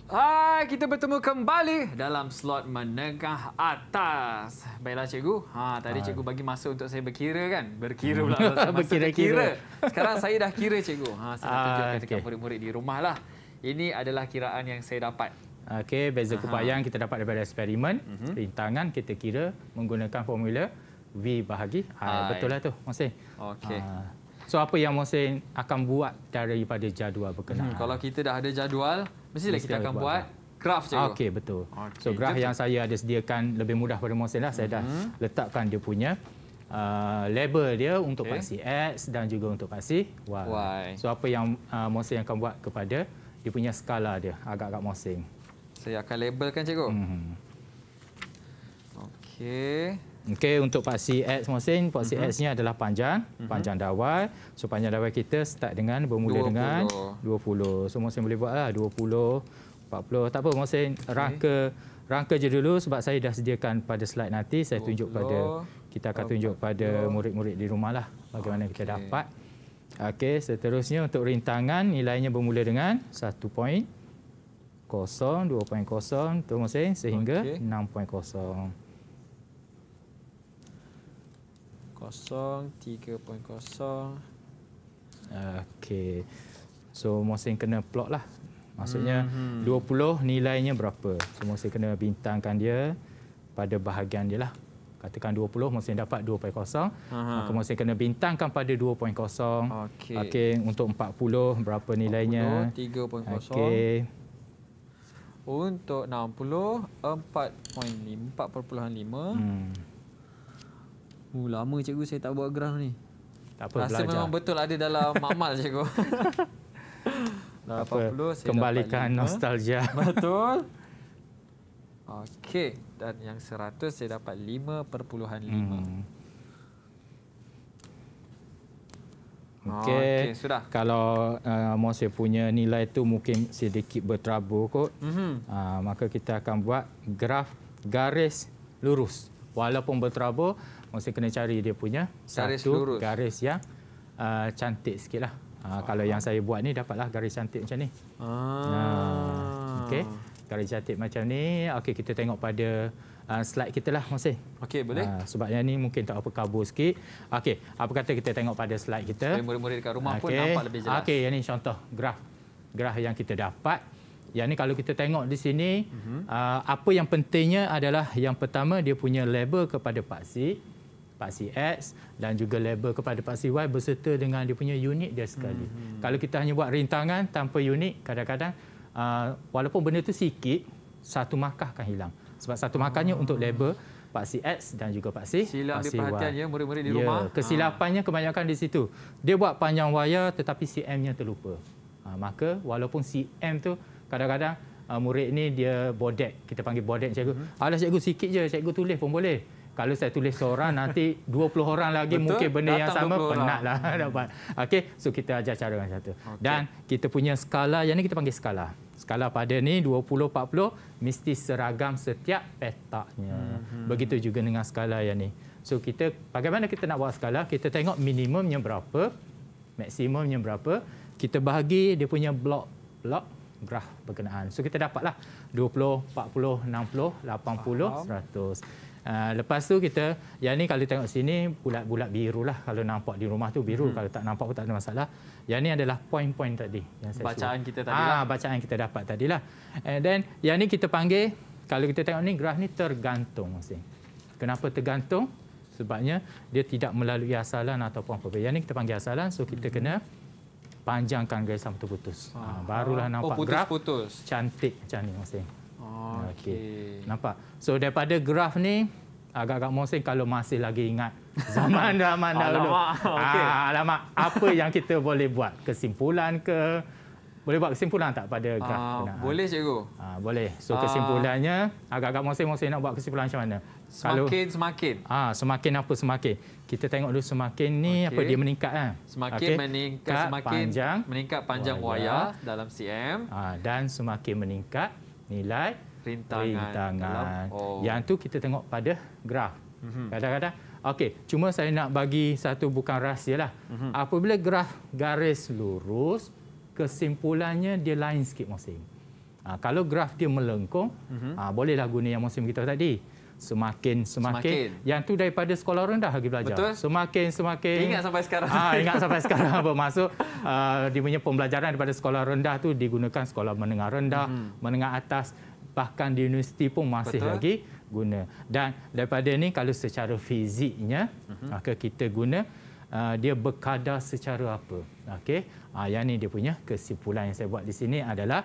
Hai, kita bertemu kembali dalam slot menengah atas. Baiklah cikgu. Ha, tadi cikgu bagi masa untuk saya berkira kan? Berkira pula berkira-kira. Sekarang saya dah kira cikgu. Ha, saya ah, tunjukkan okay. dekat murid-murid di rumahlah. Ini adalah kiraan yang saya dapat. Okey, beza kubayang kita dapat daripada eksperimen. Mhm. Rintangan kita kira menggunakan formula V bahagi R. Ah, betul lah tu, Mohsin. Okey. Ah, so apa yang Mohsin akan buat daripada jadual berkenaan? Hmm, kalau kita dah ada jadual, mesti lah kita akan buat craft cikgu. Okey betul. Okay. So graf yang saya ada sediakan lebih mudah pada Mohsin lah. Saya mm -hmm. dah mhm. letakkan dia punya uh, label dia untuk okay. pasti X dan juga untuk pasti Y. y. So apa yang uh, Mohsin yang akan buat kepada dia punya skala dia agak-agak Mohsin. Saya akan labelkan cikgu. Mm -hmm. Okey. Okey untuk paksi X Mohsin, paksi mhm. uh -huh. X-nya adalah panjang, uh mhm. -huh. panjang dawai. So panjang dawai kita start dengan bermula 20. dengan 20. So Mohsin boleh buatlah 20, 40. Tak apa Mohsin, okay. rangka rangka je dulu sebab saya dah sediakan pada slide nanti saya 20. tunjuk pada kita akan tunjuk pada murid-murid di rumah lah bagaimana okay. kita dapat. Okey, seterusnya untuk rintangan nilainya bermula dengan 1 point 0, 2 point 0, Mohsin sehingga okay. 6 point 0. Okay, So Mohsin kena plot lah. Maksudnya mm-hmm. 20 nilainya berapa. So Mohsin kena bintangkan dia pada bahagian dia lah. Katakan 20, Mohsin dapat 2.0. Maka Mohsin kena bintangkan pada 2.0. Okay. Okay, untuk 40, berapa nilainya? 40, 3.0. Okay. Untuk 60, 4.5. 4.5. Hmm. Uh, lama cikgu saya tak buat graf ni. Tak apa, Rasa belajar. memang betul ada dalam makmal cikgu. apa, 80, kembalikan nostalgia. Betul. Okey, dan yang 100 saya dapat 5.5. Hmm. Okey, okay, sudah. Kalau uh, Mos punya nilai itu mungkin sedikit bertrabur kot. Mm-hmm. Uh, maka kita akan buat graf garis lurus. Walaupun bertrabur, mesti kena cari dia punya garis satu lurus. garis yang uh, cantik sikit lah. Uh, kalau yang saya buat ni dapatlah garis cantik macam ni. Ah. Uh, Okey, garis cantik macam ni. Okey, kita tengok pada uh, slide kita lah mesti. Okey, boleh. Uh, sebab yang ni mungkin tak apa kabur sikit. Okey, apa kata kita tengok pada slide kita. Saya murid-murid dekat rumah okay. pun nampak lebih jelas. Okey, yang ni contoh graf. Graf yang kita dapat. Ya ni kalau kita tengok di sini, mhm. uh -huh. apa yang pentingnya adalah yang pertama dia punya label kepada paksi paksi X dan juga label kepada paksi Y berserta dengan dia punya unit dia sekali. Mm-hmm. Kalau kita hanya buat rintangan tanpa unit, kadang-kadang uh, walaupun benda itu sikit, satu markah akan hilang. Sebab satu markahnya oh. untuk label paksi X dan juga paksi, Silap paksi Y. Silap di ya murid-murid di yeah. rumah. Kesilapannya ha. kebanyakan di situ. Dia buat panjang wayar tetapi CM-nya terlupa. Uh, maka walaupun CM tu kadang-kadang uh, murid ni dia bodek. Kita panggil bodek cikgu. Mm-hmm. Alah cikgu sikit je, cikgu tulis pun boleh kalau saya tulis seorang nanti 20 orang lagi Betul? mungkin benda Datang yang sama penatlah lah hmm. dapat. Okey, so kita ajar cara macam tu. Okay. Dan kita punya skala yang ni kita panggil skala. Skala pada ni 20 40 mesti seragam setiap petaknya. Hmm. Begitu juga dengan skala yang ni. So kita bagaimana kita nak buat skala? Kita tengok minimumnya berapa, maksimumnya berapa, kita bahagi dia punya blok-blok graf berkenaan. So kita dapatlah 20, 40, 60, 80, 100. Ah, lepas tu kita, yang ni kalau tengok sini bulat-bulat biru lah. Kalau nampak di rumah tu biru, hmm. kalau tak nampak pun tak ada masalah. Yang ni adalah poin-poin tadi. Yang saya bacaan suruh. kita tadi lah. Ah, bacaan kita dapat tadi lah. And eh, then yang ni kita panggil, kalau kita tengok ni graf ni tergantung. masih. Kenapa tergantung? Sebabnya dia tidak melalui asalan ataupun apa-apa. Yang ni kita panggil asalan, so kita hmm. kena panjangkan garis sampai putus. Ah, barulah nampak oh, putus, graf putus. cantik macam ni. Maksudnya. Okey. Okay. Nampak. So daripada graf ni agak-agak mohon kalau masih lagi ingat zaman-zaman dahulu. Alamak. Okay. Ah, alamak. Apa yang kita boleh buat? Kesimpulan ke? Boleh buat kesimpulan tak pada ah, graf? Ah boleh, Cikgu. Ah, boleh. So kesimpulannya, agak agak-agak mohon nak buat kesimpulan macam mana? Semakin-semakin. Semakin. Ah, semakin apa semakin? Kita tengok dulu semakin ni okay. apa dia meningkat kan? Semakin okay. meningkat, semakin panjang, meningkat panjang wayar dalam CM. Ah, dan semakin meningkat nilai rintangan, rintangan. Oh. yang tu kita tengok pada graf mhm. kadang-kadang okay, cuma saya nak bagi satu bukan rahsia lah. rahsialah mhm. apabila graf garis lurus kesimpulannya dia lain sikit masing ha, kalau graf dia melengkung mhm. ha, bolehlah guna yang masing kita tadi semakin semakin, semakin. yang tu daripada sekolah rendah lagi belajar Betul. semakin semakin ingat sampai sekarang ha, ingat sampai sekarang bermaksud uh, ah, di punya pembelajaran daripada sekolah rendah tu digunakan sekolah menengah rendah hmm. menengah atas bahkan di universiti pun masih Betul. lagi guna dan daripada ni kalau secara fiziknya hmm. maka kita guna uh, dia berkada secara apa okey uh, yang ni dia punya kesimpulan yang saya buat di sini adalah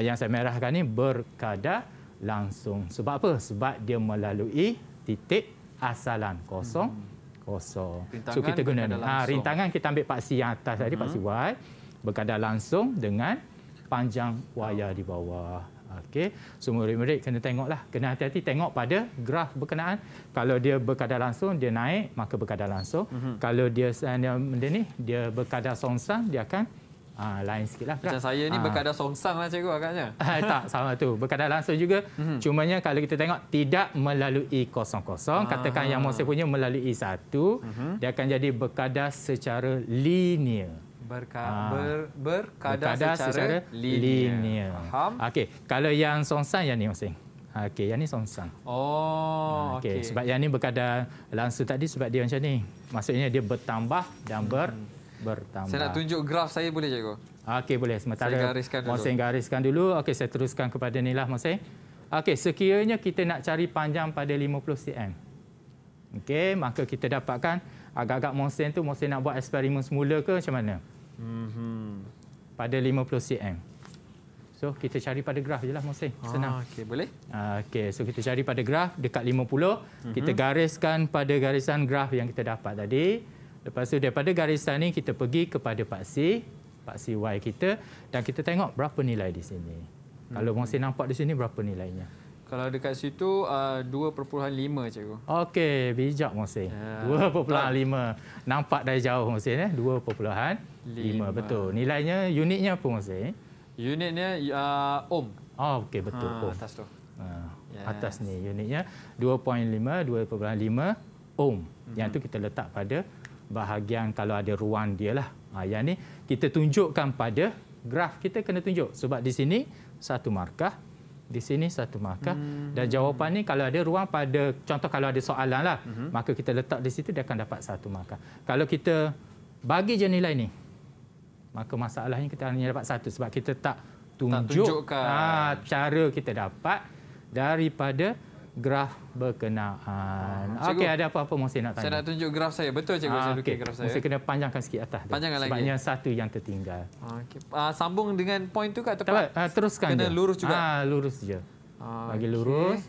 yang saya merahkan ini berkada langsung. Sebab apa? Sebab dia melalui titik asalan kosong. Kosong. Rintangan so kita guna ni. Ha, rintangan kita ambil paksi yang atas tadi, hmm. paksi Y. Berkadar langsung dengan panjang wayar oh. di bawah. Okey. Semua so, murid-murid kena tengoklah. Kena hati-hati tengok pada graf berkenaan. Kalau dia berkadar langsung, dia naik, maka berkadar langsung. Hmm. Kalau dia, dia, dia, dia ni, dia berkadar songsang, dia akan Ha, lain sikit lah. Macam saya ni ha. berkadar songsang lah cikgu agaknya. Ha, tak, sama tu. Berkadar langsung juga. Hmm. Cumanya kalau kita tengok, tidak melalui kosong-kosong. Katakan yang mahu saya punya melalui satu. Hmm. Dia akan jadi berkadar secara linear. Berka, ber, berkadar, berkadar secara, secara linear. linear. Faham? Okey, kalau yang songsang yang ni Mosef. Okey, yang ni songsang. Oh, okey. Okay. Sebab yang ni berkadar langsung tadi sebab dia macam ni. Maksudnya dia bertambah dan ber... Hmm bertambah. Saya nak tunjuk graf saya boleh cikgu? Okey boleh. Sementara Mohsen gariskan dulu. dulu. Okey saya teruskan kepada ni lah Mohsen. Okey sekiranya kita nak cari panjang pada 50 cm. Okey maka kita dapatkan agak-agak Mohsen tu Mohsen nak buat eksperimen semula ke macam mana? Mhm. Pada 50 cm. So kita cari pada graf je lah Mohsen. Ah, Senang. Ah, okay, boleh. Okay, so kita cari pada graf dekat 50. Kita mhm. gariskan pada garisan graf yang kita dapat tadi. Lepas tu daripada garisan ni kita pergi kepada paksi, paksi Y kita dan kita tengok berapa nilai di sini. Hmm. Kalau masih nampak di sini berapa nilainya? Kalau dekat situ ah, uh, 2.5 cikgu. Okey, bijak Mohsin. Uh, 2.5. Nampak dari jauh Mohsin eh. 2.5. Betul. Nilainya unitnya apa Mohsin? Unitnya uh, ohm. Oh, okey betul. Ha, ohm. Atas tu. Yes. Atas ni unitnya 2.5, 2.5 ohm. Mm-hmm. Yang tu hmm. kita letak pada bahagian kalau ada ruang dia lah. Ha, yang ni kita tunjukkan pada graf kita kena tunjuk. Sebab di sini satu markah, di sini satu markah. Hmm. Dan jawapan ni kalau ada ruang pada, contoh kalau ada soalan lah, hmm. maka kita letak di situ dia akan dapat satu markah. Kalau kita bagi je nilai ni, maka masalahnya kita hanya dapat satu sebab kita tak tunjuk tak ha, cara kita dapat daripada graf berkenaan. Ah, okey, ada apa-apa mesti nak tanya? Saya nak tunjuk graf saya. Betul cikgu okay. Ah, saya tunjuk graf saya. Mesti kena panjangkan sikit atas panjangkan lagi. Sebabnya satu yang tertinggal. Okay. Uh, ah, sambung dengan poin tu ke atau tak? teruskan. Kena je. lurus juga. Ah, uh, lurus je. Bagi okay. lurus.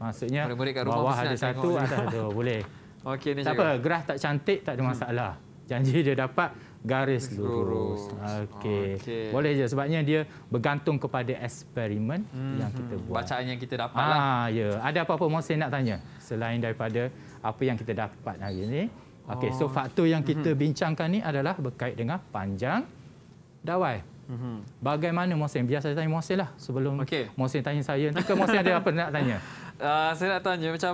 Maksudnya bawah ada satu, atas ada dua. Boleh. Okey ni cikgu. Tak apa, graf tak cantik tak ada hmm. masalah. Janji dia dapat garis lurus. lurus. Okey. Okay. Boleh je sebabnya dia bergantung kepada eksperimen hmm. yang hmm, kita hmm. buat. Bacaan yang kita dapat lah. Ah, ya. Ada apa-apa saya nak tanya selain daripada apa yang kita dapat hari ini? Okey, so oh. faktor yang kita hmm. bincangkan ni adalah berkait dengan panjang dawai. Bagaimana Mohsin? Biar saya tanya Mohsin lah sebelum okay. Mohsin tanya saya. Nanti ke Mohsin ada apa nak tanya? Uh, saya nak tanya macam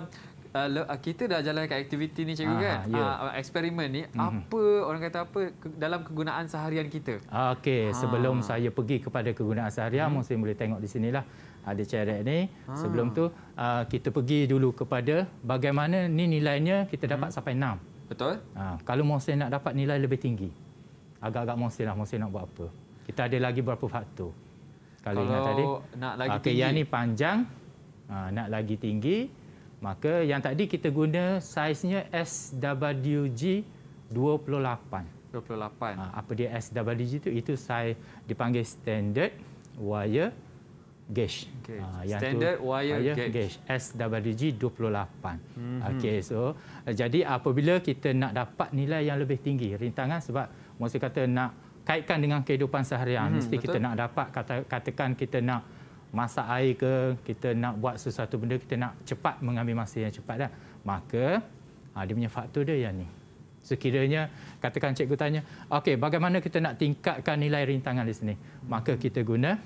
uh, kita dah jalankan aktiviti ni cikgu ah, kan yeah. Ya. uh, ah, eksperimen ni mm-hmm. apa orang kata apa dalam kegunaan seharian kita ah, okey ah. sebelum saya pergi kepada kegunaan seharian mm-hmm. mungkin boleh tengok di sinilah ada ceret ni ah. sebelum tu uh, kita pergi dulu kepada bagaimana ni nilainya kita mhm. dapat hmm sampai 6 Betul. Ha, kalau Mohsin nak dapat nilai lebih tinggi, agak-agak Mohsin lah. Mohsin nak buat apa? Kita ada lagi berapa faktor? Kalau, kalau tadi. nak lagi okay, tinggi. Yang ni panjang, nak lagi tinggi, Maka yang tadi kita guna saiznya SWG 28. 28. Apa dia SWG itu? Itu saiz dipanggil standard wire gauge. Okay. Ha, yang standard tu, wire, wire gauge. gauge. SWG 28. hmm Okay, so, jadi apabila kita nak dapat nilai yang lebih tinggi, rintangan sebab maksud kata nak kaitkan dengan kehidupan seharian, mm-hmm. mesti Betul. kita nak dapat, kata, katakan kita nak masak air ke, kita nak buat sesuatu benda, kita nak cepat mengambil masa yang cepat dah. Maka ha, dia punya faktor dia yang ni. Sekiranya katakan cikgu tanya, okey bagaimana kita nak tingkatkan nilai rintangan di sini? Maka kita guna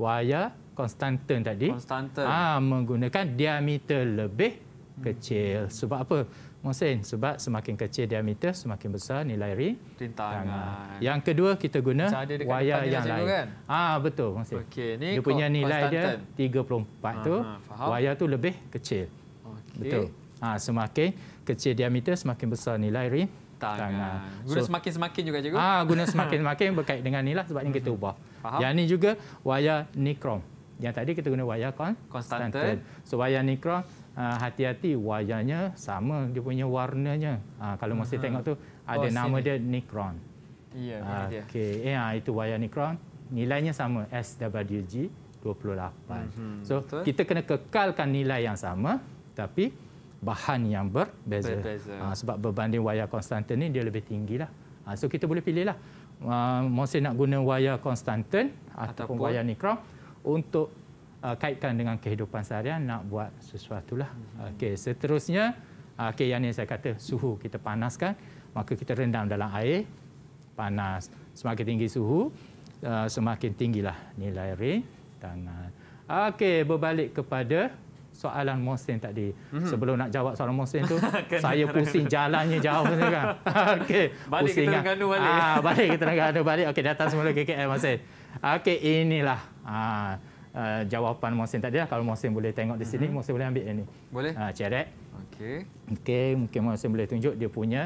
wire konstanten tadi. Konstanten. Ha, ah, menggunakan diameter lebih kecil. Sebab apa? Mohsin, sebab semakin kecil diameter, semakin besar nilai ring. Rintangan. Tangan. Yang kedua, kita guna wayar yang lain. Kan? Ah Betul, Mohsin. Okay, Ini dia punya nilai dia 34 Aha, tu, ah, faham. wayar tu lebih kecil. Okay. Betul. Ah semakin kecil diameter, semakin besar nilai ring. Tangan. tangan. Guna semakin-semakin so, juga cikgu? Ah, guna semakin-semakin berkait dengan inilah sebab ini kita hmm. ubah. Faham. Yang ini juga wayar nikrom. Yang tadi kita guna wayar kon So wayar nikrom Ah, hati-hati wajahnya sama dia punya warnanya. Uh, kalau masih mhm. uh tengok tu ada oh, nama sini. dia Nikron. Ya, uh, okay. eh, uh, itu wayar Nikron. Nilainya sama SWG 28. Uh-huh. So Betul. kita kena kekalkan nilai yang sama tapi bahan yang berbeza. berbeza. Uh, sebab berbanding wayar konstanten ni dia lebih tinggilah. Uh, so kita boleh pilihlah. Uh, masih nak guna wayar konstanten ataupun, ataupun wayar Nikron untuk uh, kaitkan dengan kehidupan seharian nak buat sesuatu lah. Mhm. Okey, seterusnya, uh, okey yang ini saya kata suhu kita panaskan, maka kita rendam dalam air panas. Semakin tinggi suhu, uh, semakin tinggilah nilai ring tangan. Okey, berbalik kepada soalan Mohsin tadi. Mm-hmm. Sebelum nak jawab soalan Mohsin tu, saya pusing jalannya jauh ni kan. Okey, pusing. Balik kan. ke Terengganu balik. Ah, balik ke Terengganu balik. Okey, datang semula KKM Mohsin. Okey, inilah. Ah, Ah, jawapan Mohsin tadi lah. Kalau Mohsin boleh tengok di sini, mhm. Mohsin boleh ambil yang ini. Boleh. Uh, ah, Ceret. Okey. Okey, mungkin Mohsin boleh tunjuk dia punya.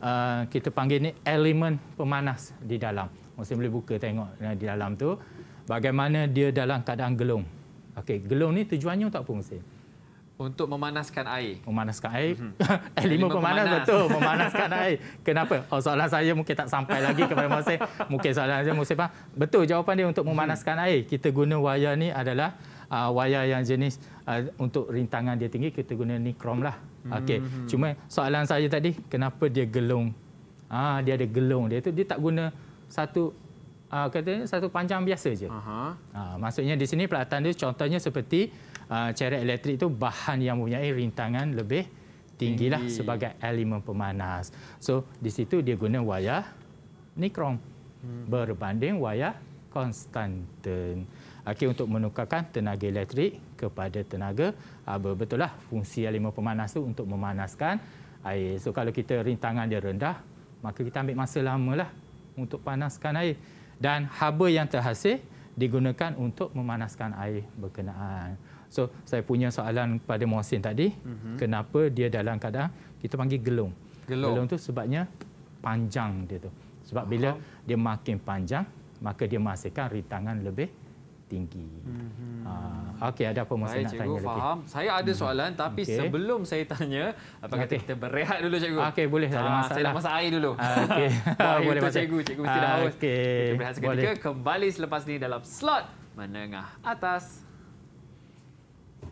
Uh, kita panggil ini elemen pemanas di dalam. Mohsin boleh buka tengok di dalam tu. Bagaimana dia dalam keadaan gelung. Okey, gelung ni tujuannya untuk apa Mohsin? Untuk memanaskan air. Memanaskan air. Mm-hmm. Elemen eh, pemanas, pemanas betul. Memanaskan air. Kenapa? Oh, soalan saya mungkin tak sampai lagi kepada masa. Mungkin soalan saya Masih faham. Betul jawapan dia untuk memanaskan air. Kita guna wayar ni adalah uh, wayar yang jenis uh, untuk rintangan dia tinggi. Kita guna nikrom lah. Okey. Mhm. Cuma soalan saya tadi, kenapa dia gelung? Ah, dia ada gelung. Dia tu dia tak guna satu uh, ah, katanya satu panjang biasa je. Aha. Uh, maksudnya di sini peralatan dia contohnya seperti Ah, ceret elektrik itu bahan yang mempunyai rintangan lebih tinggi lah sebagai elemen pemanas. So di situ dia guna wayar nikrom hmm. berbanding wayar konstanten. Okey untuk menukarkan tenaga elektrik kepada tenaga ah, betul lah fungsi elemen pemanas itu untuk memanaskan air. So kalau kita rintangan dia rendah maka kita ambil masa lama lah untuk panaskan air dan haba yang terhasil digunakan untuk memanaskan air berkenaan. So saya punya soalan kepada Mohsin tadi, mm-hmm. kenapa dia dalam keadaan kita panggil gelung. gelung. Gelung tu sebabnya panjang dia tu. Sebab bila uh-huh. dia makin panjang, maka dia menghasilkan rintangan lebih tinggi. Mm-hmm. Uh, Okey, ada apa Mohsin nak cikgu, tanya faham. lagi? Faham. Saya ada mhm. soalan mm-hmm. tapi okay. sebelum saya tanya, apa kata kita berehat dulu cikgu? Okey, boleh. Ha, Saya nak masak air dulu. Ah, okey. boleh masak. Cikgu, cikgu mesti dah haus. Okey. Kita berehat seketika kembali selepas ni dalam slot menengah atas.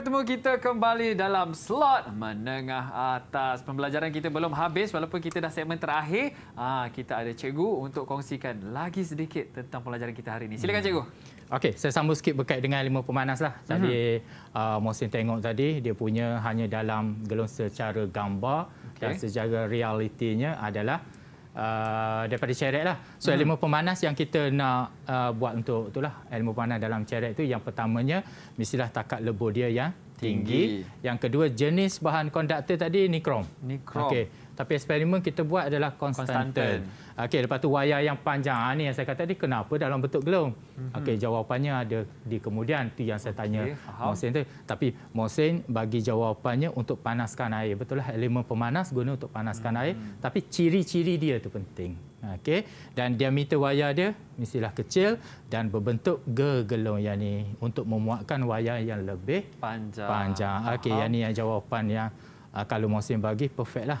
bertemu kita kembali dalam slot menengah atas. Pembelajaran kita belum habis walaupun kita dah segmen terakhir. Ah kita ada cikgu untuk kongsikan lagi sedikit tentang pembelajaran kita hari ini. Silakan cikgu. Hmm. Okey, saya sambung sikit berkait dengan lima pemanas lah. Tadi uh-huh. uh, Mohsin tengok tadi, dia punya hanya dalam gelung secara gambar okay. dan secara realitinya adalah uh, daripada ceret lah. So hmm. elemen pemanas yang kita nak uh, buat untuk tu lah elemen pemanas dalam ceret itu yang pertamanya mestilah takat lebur dia yang tinggi. tinggi. Yang kedua jenis bahan konduktor tadi nikrom. Nikrom. Okay tapi eksperimen kita buat adalah konstanten. Okey, lepas tu wayar yang panjang ah, ni yang saya kata tadi kenapa dalam bentuk gelung? Mm -hmm. Okey, jawapannya ada di kemudian tu yang saya okay, tanya Mohsin tu. Tapi Mohsin bagi jawapannya untuk panaskan air. Betul lah elemen pemanas guna untuk panaskan mm -hmm. air, tapi ciri-ciri dia tu penting. Okey, dan diameter wayar dia mestilah kecil dan berbentuk gegelung yang ni untuk memuatkan wayar yang lebih panjang. panjang. Okey, yang ni yang jawapan yang ah, kalau Mohsin bagi perfect lah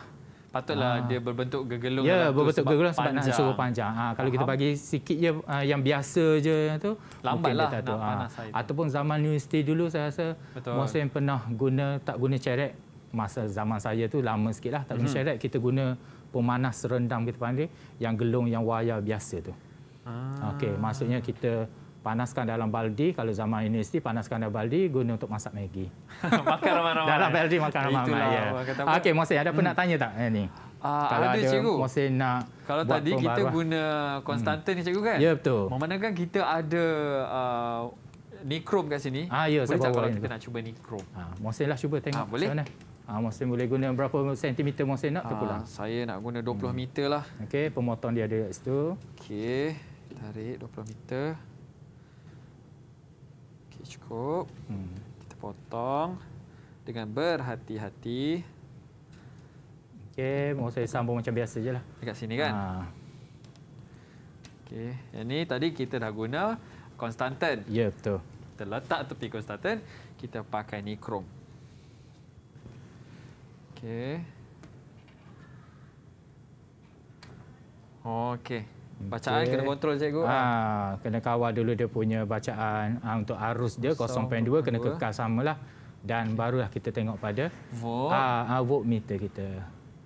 patutlah ha. dia berbentuk gegelung ya berbentuk gegelung sebab panjang. nak suruh panjang ha, kalau Aha. kita bagi sikit je ha, yang biasa je yang tu lambatlah nak tu. panas ha. ataupun zaman universiti dulu saya rasa masa yang pernah guna tak guna ceret masa zaman saya tu lama sikit lah tak guna mhm. ceret kita guna pemanas rendam kita panggil yang gelung yang wayar biasa tu ha. Okey, maksudnya kita panaskan dalam baldi kalau zaman ini panaskan dalam baldi guna untuk masak maggi makan ramai-ramai dalam baldi makan ramai-ramai ya okey mosin ada apa nak tanya tak eh, ni ah, kalau ada, cikgu. Masih nak kalau tadi kita guna hmm. konstantin ni cikgu kan? Ya betul. Memandangkan kita ada uh, nikrom kat sini. Ah ya, boleh kalau kita nak cuba nikrom? Ha, ah, lah cuba tengok. Ah, boleh. Ah, ha, Mohsin boleh guna berapa sentimeter Mohsin nak ah, tu Saya nak guna 20 hmm. meter lah. Okey, pemotong dia ada kat situ. Okey, tarik 20 meter cukup. Hmm. Kita potong dengan berhati-hati. Okey, mau saya sambung macam biasa je lah. Dekat sini kan? Ha. Okey, yang ni tadi kita dah guna konstanten. Ya, betul. Kita letak tepi konstanten, kita pakai ni krom. Okey. Okey. Bacaan okay. kena kontrol cikgu. Ha, kena kawal dulu dia punya bacaan ha, untuk arus dia 0.2 kena kekal samalah dan okay. barulah kita tengok pada volt. Ha, ha, volt meter kita.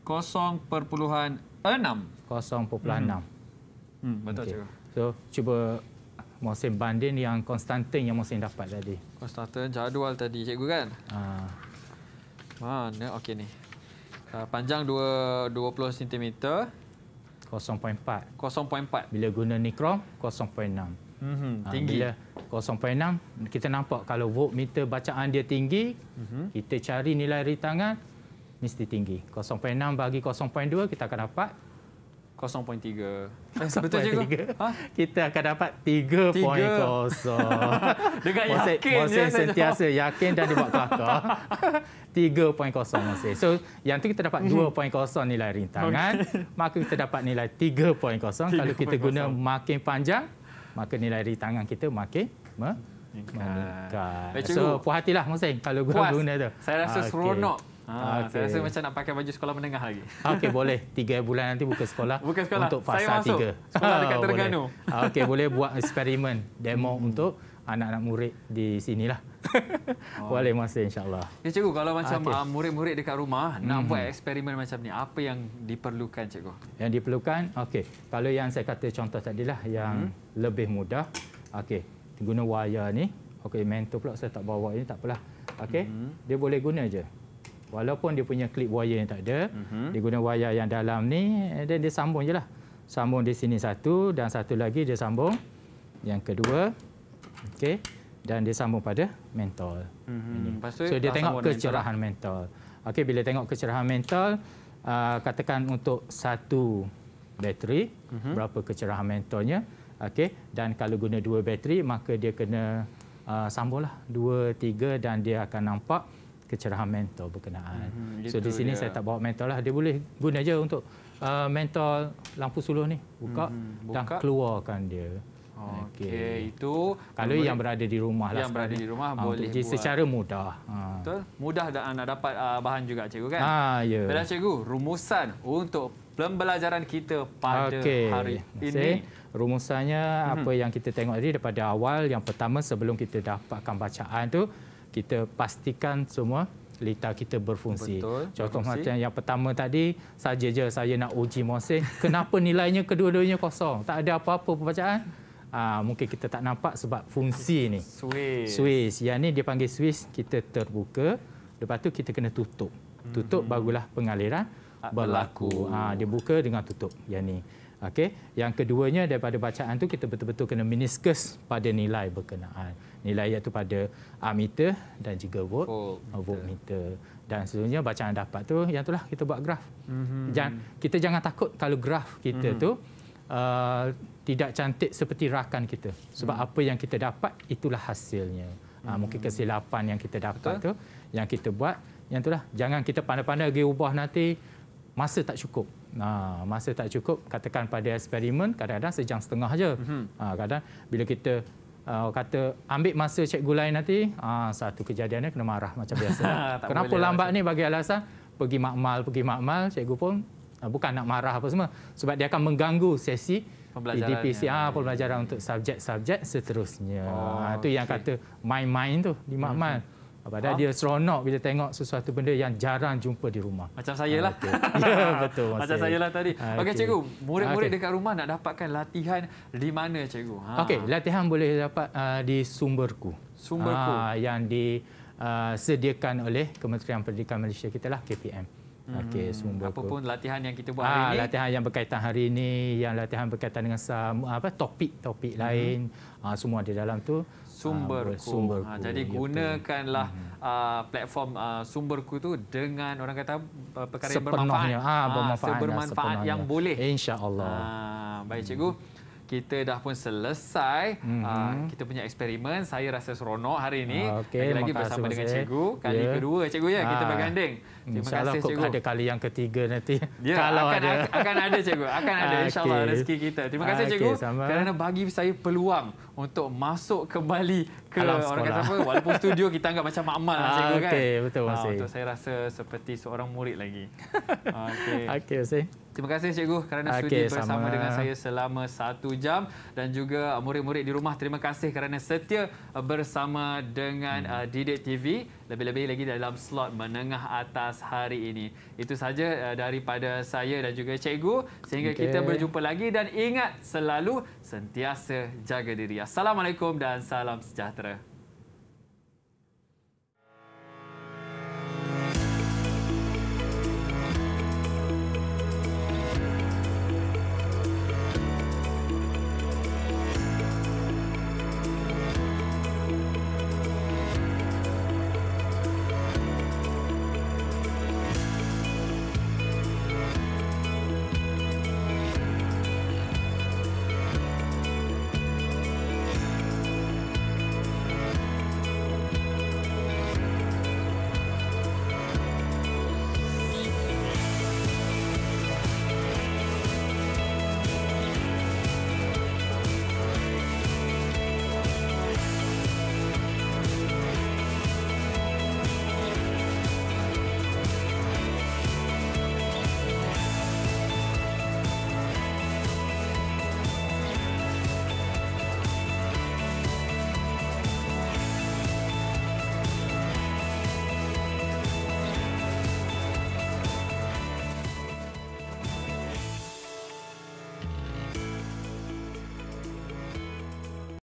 0.6. 0.6. Hmm. Hmm, betul okay. cikgu. So cuba Mohsin banding yang konstanten yang Mohsin dapat tadi. Konstanten jadual tadi cikgu kan? Ha. Mana okey ni. Uh, panjang dua 20 cm 0.4. 0.4. Bila guna Nikrom, 0.6. Mm-hmm, tinggi. Bila 0.6, kita nampak kalau voltmeter bacaan dia tinggi, mm-hmm. kita cari nilai ritangan, mesti tinggi. 0.6 bagi 0.2, kita akan dapat 0.3. Eh, betul juga. Ha? Kita akan dapat 3.0. Dengan Masih, yakin. Masih ya, sentiasa jawab. yakin dan dibuat kelakar. 3.0 Mose. So, yang tu kita dapat 2.0 hmm. nilai rintangan. Okay. Maka kita dapat nilai 3.0. Kalau kita guna makin panjang, maka nilai rintangan kita makin meningkat. so, puas hatilah Musin kalau guna-guna tu. Saya rasa okay. Ah, seronok Okay. Ah, ah, saya rasa macam nak pakai baju sekolah menengah lagi. Okey, boleh. Tiga bulan nanti buka sekolah. Buka sekolah. Untuk fasa tiga. Sekolah dekat ah, Terengganu. Boleh. Okey, boleh buat eksperimen. Demo hmm. untuk anak-anak murid di sinilah. Oh. Boleh masa insyaAllah. Ya, cikgu, kalau macam okay. uh, murid-murid dekat rumah nak hmm. buat eksperimen macam ni, apa yang diperlukan, cikgu? Yang diperlukan, okey. Kalau yang saya kata contoh tadi lah, yang hmm. lebih mudah. Okey, guna wayar ni. Okey, mentor pula saya tak bawa ini, tak apalah. Okey, hmm. dia boleh guna je walaupun dia punya klip wayar yang tak ada uh-huh. dia guna wayar yang dalam ni dan dia sambung je lah, sambung di sini satu dan satu lagi dia sambung yang kedua okay? dan dia sambung pada mentol mhm. uh-huh. so dia tengok kecerahan mentol, mentol. okey bila tengok kecerahan mentol uh, ah, katakan untuk satu bateri uh-huh. berapa kecerahan mentolnya okay? dan kalau guna dua bateri maka dia kena uh, ah, sambunglah dua tiga dan dia akan nampak kecerahan mental berkenaan. Mm-hmm, so di sini dia. Ya. saya tak bawa mental lah. Dia boleh guna je untuk uh, mental lampu suluh ni. Buka, mm-hmm, buka. dan keluarkan dia. Okey, okay, itu kalau yang berada di rumah lah. Yang berada di rumah ha, boleh buat. secara mudah. Ha. Betul? Mudah dan anda dapat uh, bahan juga cikgu kan? Ha, ya. Yeah. cikgu, rumusan untuk pembelajaran kita pada okay. hari ini. See? Rumusannya hmm apa yang kita tengok tadi daripada awal yang pertama sebelum kita dapatkan bacaan tu kita pastikan semua lita kita berfungsi. Betul, Contoh berfungsi. macam yang pertama tadi, saja je saya nak uji Mohsin, kenapa nilainya kedua-duanya kosong? Tak ada apa-apa pembacaan? Aa, ah, mungkin kita tak nampak sebab fungsi ni. Swiss. Swiss. Yang ni dia panggil Swiss, kita terbuka. Lepas tu kita kena tutup. Tutup, mm barulah pengaliran ah, berlaku. berlaku. Ha, dia buka dengan tutup. Yang ni. Okey, yang keduanya daripada bacaan tu kita betul-betul kena meniscus pada nilai berkenaan. Nilai iaitu pada ammeter dan juga volt, oh, volt meter. Dan seterusnya bacaan dapat tu yang itulah kita buat graf. Mm-hmm. Jangan kita jangan takut kalau graf kita mm-hmm. tu uh, tidak cantik seperti rakan kita. Sebab mm-hmm. apa yang kita dapat itulah hasilnya. Mm-hmm. Uh, mungkin kesilapan yang kita dapat Betul. tu yang kita buat yang itulah jangan kita pandai-pandai pergi ubah nanti masa tak cukup. Nah, ha, masa tak cukup katakan pada eksperimen kadang-kadang sejam setengah aja. Mhm. Ha, kadang bila kita uh, kata ambil masa cikgu lain nanti, ha, satu kejadiannya kena marah macam biasa. Kenapa lah lambat ni bagi alasan pergi makmal, pergi makmal, cikgu pun uh, bukan nak marah apa semua sebab dia akan mengganggu sesi PDPC ya. ha, pembelajaran untuk subjek-subjek seterusnya. Oh, ha, tu okay. yang kata main-main tu di makmal. Mm-hmm. Padahal ha? dia seronok bila tengok sesuatu benda yang jarang jumpa di rumah. Macam saya ah, lah. Ya, betul. betul Macam saya lah tadi. Ah, okey, okay, cikgu. Murid-murid ah, okay. dekat rumah nak dapatkan latihan di mana, cikgu? Ha. Okey, latihan boleh dapat uh, di sumberku. Sumberku? Uh, yang disediakan uh, oleh Kementerian Pendidikan Malaysia kita lah, KPM. Hmm. Okey, sumber apa pun latihan yang kita buat hari ha, ini. latihan yang berkaitan hari ini, yang latihan berkaitan dengan apa topik-topik hmm lain, ha, semua di dalam tu sumber ha, ah, sumberku. Ah, ha, jadi ya, gunakanlah ya, uh, platform uh, ah, sumberku itu dengan orang kata uh, perkara yang bermanfaat. Ha, bermanfaat. Ha, sebermanfaat yang boleh. InsyaAllah. Ha, baik cikgu. Hmm kita dah pun selesai mm-hmm. uh, kita punya eksperimen saya rasa seronok hari ini ah, okay, lagi-lagi bersama kasih, dengan cikgu kali yeah. kedua cikgu ya kita ha. berganding terima insyaallah kasih cikgu ada kali yang ketiga nanti yeah, kalau akan, ada akan ada cikgu akan ada okay. insyaallah rezeki kita terima kasih cikgu okay, sama. kerana bagi saya peluang untuk masuk kembali ke Alam orang kata apa walaupun studio kita anggap macam makmal lah cikgu okay, kan okey betul masih uh, untuk saya rasa seperti seorang murid lagi okey okey Terima kasih cikgu kerana okay, sudi bersama sama. dengan saya selama satu jam dan juga uh, murid-murid di rumah terima kasih kerana setia uh, bersama dengan hmm. uh, Didik TV lebih-lebih lagi dalam slot menengah atas hari ini. Itu saja uh, daripada saya dan juga cikgu sehingga okay. kita berjumpa lagi dan ingat selalu sentiasa jaga diri. Assalamualaikum dan salam sejahtera.